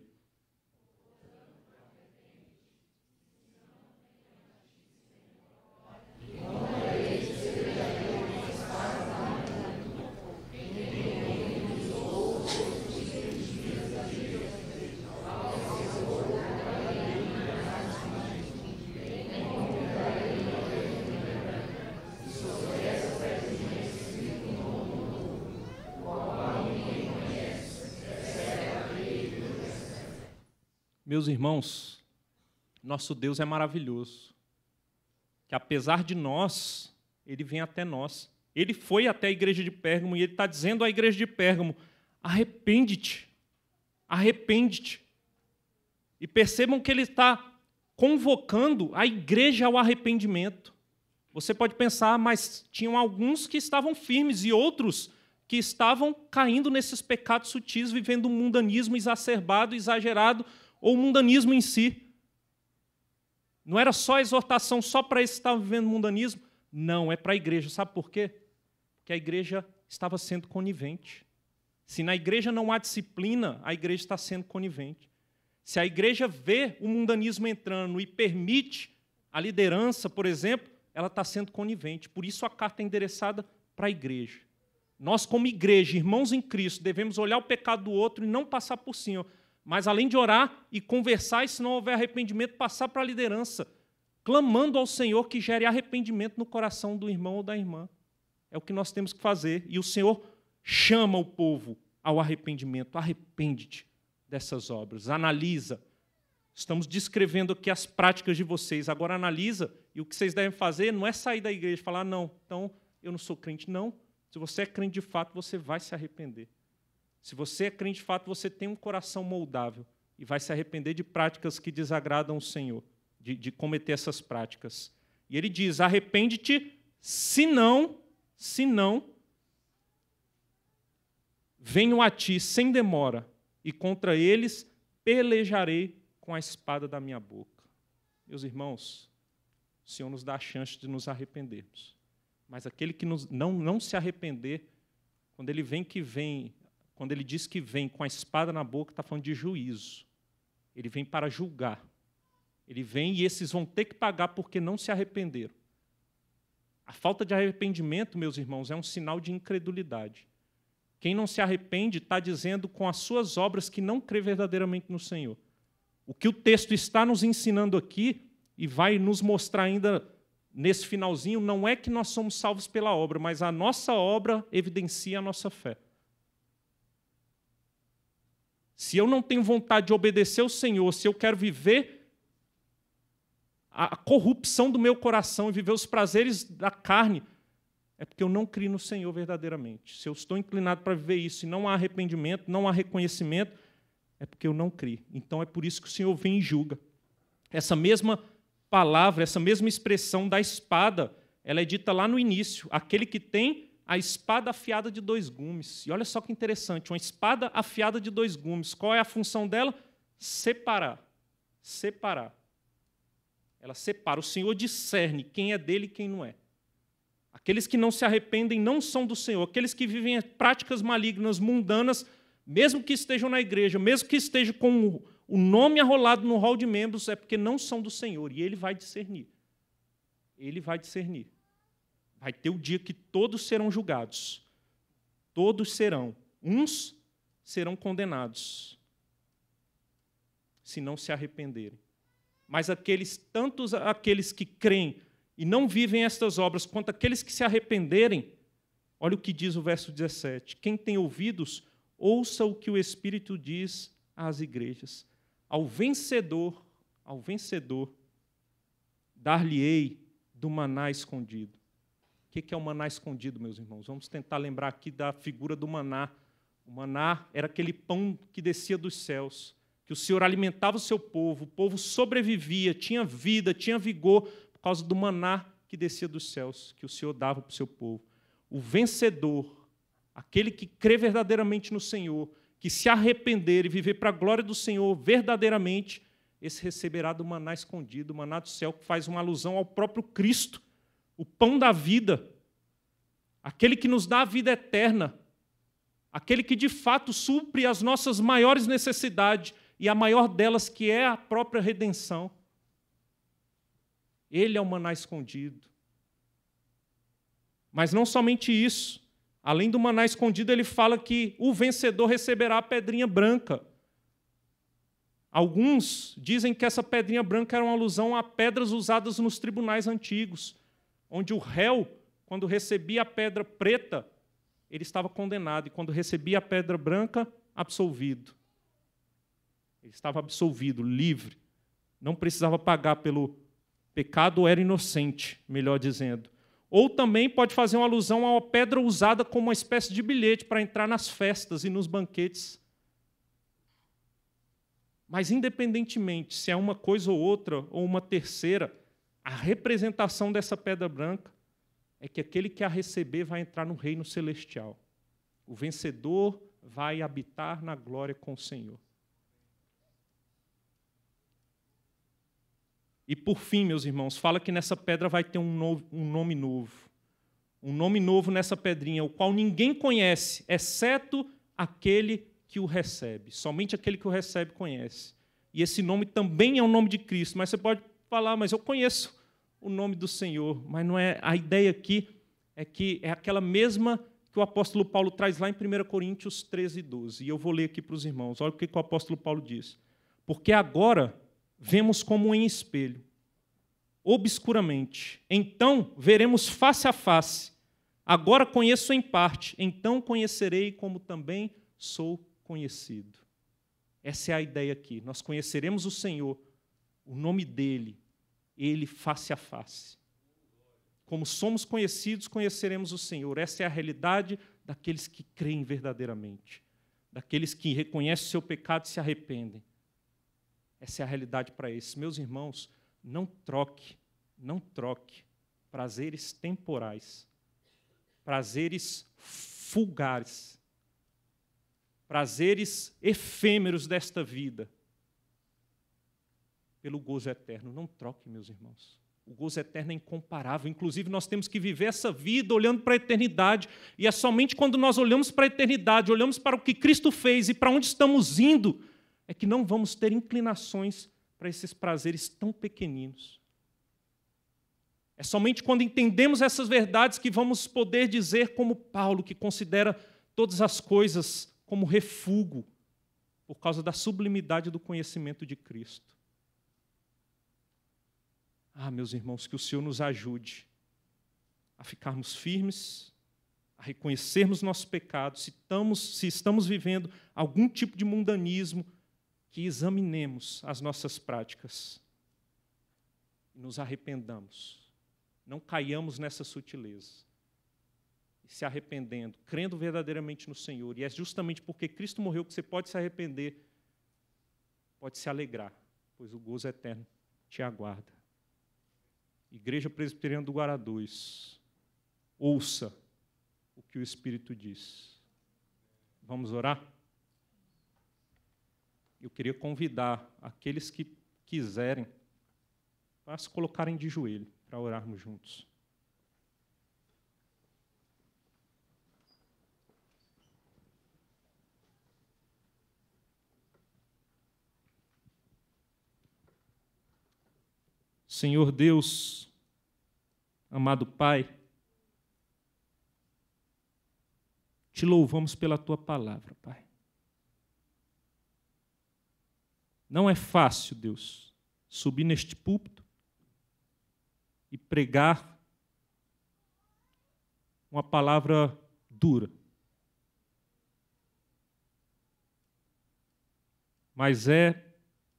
Meus irmãos, nosso Deus é maravilhoso. Que apesar de nós, ele vem até nós. Ele foi até a igreja de Pérgamo e ele está dizendo à igreja de Pérgamo: arrepende-te, arrepende-te. E percebam que ele está convocando a igreja ao arrependimento. Você pode pensar, mas tinham alguns que estavam firmes e outros que estavam caindo nesses pecados sutis, vivendo um mundanismo exacerbado, exagerado, ou o mundanismo em si. Não era só exortação só para esse que estava vivendo mundanismo. Não, é para a igreja. Sabe por quê? Porque a igreja estava sendo conivente. Se na igreja não há disciplina, a igreja está sendo conivente. Se a igreja vê o mundanismo entrando e permite a liderança, por exemplo, ela está sendo conivente. Por isso a carta é endereçada para a igreja. Nós, como igreja, irmãos em Cristo, devemos olhar o pecado do outro e não passar por cima. Mas além de orar e conversar, e se não houver arrependimento, passar para a liderança, clamando ao Senhor que gere arrependimento no coração do irmão ou da irmã. É o que nós temos que fazer. E o Senhor chama o povo ao arrependimento. Arrepende-te dessas obras. Analisa. Estamos descrevendo aqui as práticas de vocês. Agora analisa. E o que vocês devem fazer não é sair da igreja e falar, não, então eu não sou crente. Não. Se você é crente de fato, você vai se arrepender. Se você é crente de fato, você tem um coração moldável e vai se arrepender de práticas que desagradam o Senhor, de, de cometer essas práticas. E ele diz: arrepende-te, se não, se não, venho a ti sem demora, e contra eles pelejarei com a espada da minha boca. Meus irmãos, o Senhor nos dá a chance de nos arrependermos. Mas aquele que nos, não, não se arrepender, quando ele vem que vem quando ele diz que vem com a espada na boca, está falando de juízo. Ele vem para julgar. Ele vem e esses vão ter que pagar porque não se arrependeram. A falta de arrependimento, meus irmãos, é um sinal de incredulidade. Quem não se arrepende está dizendo com as suas obras que não crê verdadeiramente no Senhor. O que o texto está nos ensinando aqui e vai nos mostrar ainda nesse finalzinho não é que nós somos salvos pela obra, mas a nossa obra evidencia a nossa fé se eu não tenho vontade de obedecer ao Senhor, se eu quero viver a corrupção do meu coração e viver os prazeres da carne, é porque eu não crio no Senhor verdadeiramente. Se eu estou inclinado para viver isso e não há arrependimento, não há reconhecimento, é porque eu não crio. Então é por isso que o Senhor vem e julga. Essa mesma palavra, essa mesma expressão da espada, ela é dita lá no início: aquele que tem a espada afiada de dois gumes. E olha só que interessante, uma espada afiada de dois gumes. Qual é a função dela? Separar. Separar. Ela separa. O Senhor discerne quem é dele e quem não é. Aqueles que não se arrependem não são do Senhor. Aqueles que vivem práticas malignas, mundanas, mesmo que estejam na igreja, mesmo que estejam com o nome arrolado no hall de membros, é porque não são do Senhor. E ele vai discernir. Ele vai discernir vai ter o dia que todos serão julgados. Todos serão. Uns serão condenados, se não se arrependerem. Mas aqueles, tantos aqueles que creem e não vivem estas obras, quanto aqueles que se arrependerem, olha o que diz o verso 17: quem tem ouvidos, ouça o que o Espírito diz às igrejas. Ao vencedor, ao vencedor, dar-lhe-ei do maná escondido o que é o maná escondido, meus irmãos? Vamos tentar lembrar aqui da figura do maná. O maná era aquele pão que descia dos céus, que o Senhor alimentava o seu povo, o povo sobrevivia, tinha vida, tinha vigor, por causa do maná que descia dos céus, que o Senhor dava para o seu povo. O vencedor, aquele que crê verdadeiramente no Senhor, que se arrepender e viver para a glória do Senhor verdadeiramente, esse receberá do maná escondido, o maná do céu, que faz uma alusão ao próprio Cristo, o pão da vida, aquele que nos dá a vida eterna, aquele que de fato supre as nossas maiores necessidades e a maior delas que é a própria redenção. Ele é o maná escondido. Mas não somente isso, além do maná escondido, ele fala que o vencedor receberá a pedrinha branca. Alguns dizem que essa pedrinha branca era uma alusão a pedras usadas nos tribunais antigos, onde o réu, quando recebia a pedra preta, ele estava condenado, e quando recebia a pedra branca, absolvido. Ele estava absolvido, livre, não precisava pagar pelo pecado, era inocente, melhor dizendo. Ou também pode fazer uma alusão a uma pedra usada como uma espécie de bilhete para entrar nas festas e nos banquetes. Mas, independentemente se é uma coisa ou outra, ou uma terceira, a representação dessa pedra branca é que aquele que a receber vai entrar no reino celestial. O vencedor vai habitar na glória com o Senhor. E por fim, meus irmãos, fala que nessa pedra vai ter um, novo, um, nome novo. Um nome novo nessa pedrinha, o qual ninguém conhece, exceto aquele que o recebe. Somente aquele que o recebe conhece. E esse nome também é o nome de Cristo, mas você pode falar, mas eu conheço o nome do Senhor, mas não é a ideia aqui é que é aquela mesma que o apóstolo Paulo traz lá em 1 Coríntios 13, 12. E eu vou ler aqui para os irmãos. Olha o que, que o apóstolo Paulo diz. Porque agora vemos como em espelho, obscuramente. Então veremos face a face. Agora conheço em parte, então conhecerei como também sou conhecido. Essa é a ideia aqui. Nós conheceremos o Senhor, o nome dele, ele face a face. Como somos conhecidos, conheceremos o Senhor. Essa é a realidade daqueles que creem verdadeiramente, daqueles que reconhecem o seu pecado e se arrependem. Essa é a realidade para esses. Meus irmãos, não troque, não troque prazeres temporais, prazeres fulgares, prazeres efêmeros desta vida pelo gozo eterno. Não troque, meus irmãos. O gozo eterno é incomparável. Inclusive, nós temos que viver essa vida olhando para a eternidade. E é somente quando nós olhamos para a eternidade, olhamos para o que Cristo fez e para onde estamos indo, é que não vamos ter inclinações para esses prazeres tão pequeninos. É somente quando entendemos essas verdades que vamos poder dizer, como Paulo, que considera todas as coisas como refúgio por causa da sublimidade do conhecimento de Cristo. Ah, meus irmãos, que o Senhor nos ajude a ficarmos firmes, a reconhecermos nossos pecados, se estamos, se estamos vivendo algum tipo de mundanismo, que examinemos as nossas práticas e nos arrependamos. Não caiamos nessa sutileza. E se arrependendo, crendo verdadeiramente no Senhor, e é justamente porque Cristo morreu que você pode se arrepender, pode se alegrar, pois o gozo eterno te aguarda. Igreja Presbiteriana do Guaraduz, ouça o que o Espírito diz. Vamos orar? Eu queria convidar aqueles que quiserem para se colocarem de joelho, para orarmos juntos. Senhor Deus, amado Pai, te louvamos pela tua palavra, Pai. Não é fácil, Deus, subir neste púlpito e pregar uma palavra dura. Mas é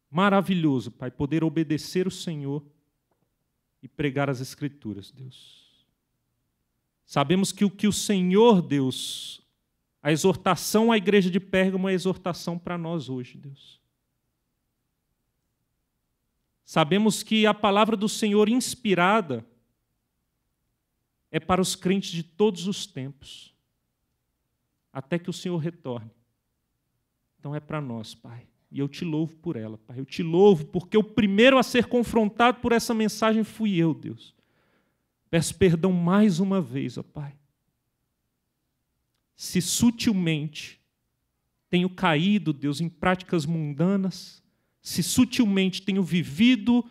maravilhoso, Pai, poder obedecer o Senhor e pregar as Escrituras, Deus. Sabemos que o que o Senhor, Deus, a exortação à igreja de Pérgamo é exortação para nós hoje, Deus. Sabemos que a palavra do Senhor inspirada é para os crentes de todos os tempos, até que o Senhor retorne. Então é para nós, Pai. E eu te louvo por ela, Pai. Eu te louvo porque o primeiro a ser confrontado por essa mensagem fui eu, Deus. Peço perdão mais uma vez, ó Pai. Se sutilmente tenho caído, Deus, em práticas mundanas, se sutilmente tenho vivido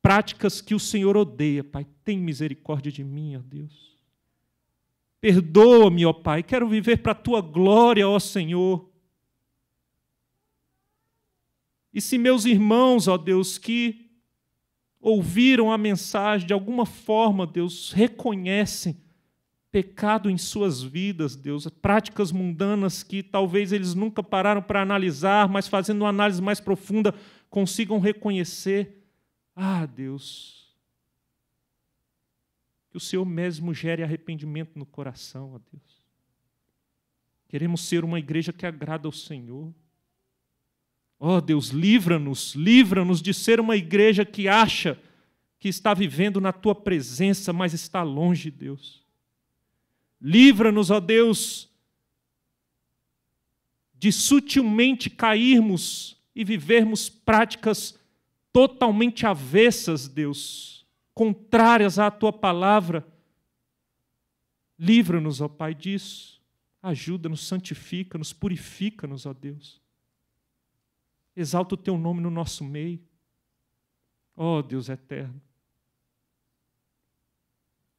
práticas que o Senhor odeia, Pai, tem misericórdia de mim, ó Deus. Perdoa-me, ó Pai, quero viver para a tua glória, ó Senhor. E se meus irmãos, ó Deus, que ouviram a mensagem, de alguma forma, Deus, reconhecem pecado em suas vidas, Deus, práticas mundanas que talvez eles nunca pararam para analisar, mas fazendo uma análise mais profunda, consigam reconhecer. Ah, Deus, que o Senhor mesmo gere arrependimento no coração, ó Deus. Queremos ser uma igreja que agrada ao Senhor. Oh, Deus, livra-nos, livra-nos de ser uma igreja que acha que está vivendo na tua presença, mas está longe, Deus. Livra-nos, ó oh Deus, de sutilmente cairmos e vivermos práticas totalmente avessas, Deus, contrárias à tua palavra. Livra-nos, ó Pai, disso. Ajuda-nos, santifica-nos, purifica-nos, ó Deus. Exalta o teu nome no nosso meio. oh, Deus eterno.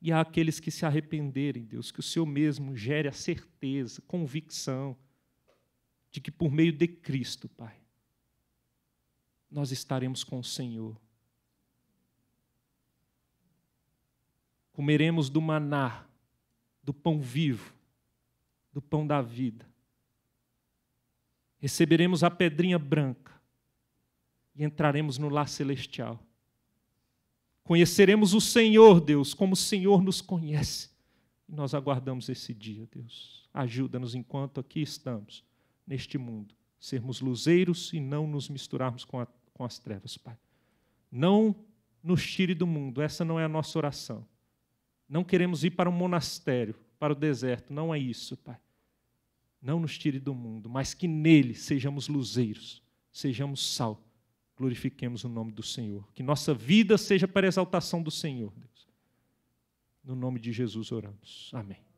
E há aqueles que se arrependerem, Deus, que o Senhor mesmo gere a certeza, convicção de que por meio de Cristo, Pai, nós estaremos com o Senhor. Comeremos do maná, do pão vivo, do pão da vida receberemos a pedrinha branca e entraremos no lar celestial. Conheceremos o Senhor, Deus, como o Senhor nos conhece. E nós aguardamos esse dia, Deus. Ajuda-nos enquanto aqui estamos, neste mundo, sermos luzeiros e não nos misturarmos com, a, com as trevas, Pai. Não nos tire do mundo, essa não é a nossa oração. Não queremos ir para um monastério, para o deserto, não é isso, Pai não nos tire do mundo, mas que nele sejamos luzeiros, sejamos sal. Glorifiquemos o nome do Senhor. Que nossa vida seja para exaltação do Senhor, Deus. No nome de Jesus oramos. Amém.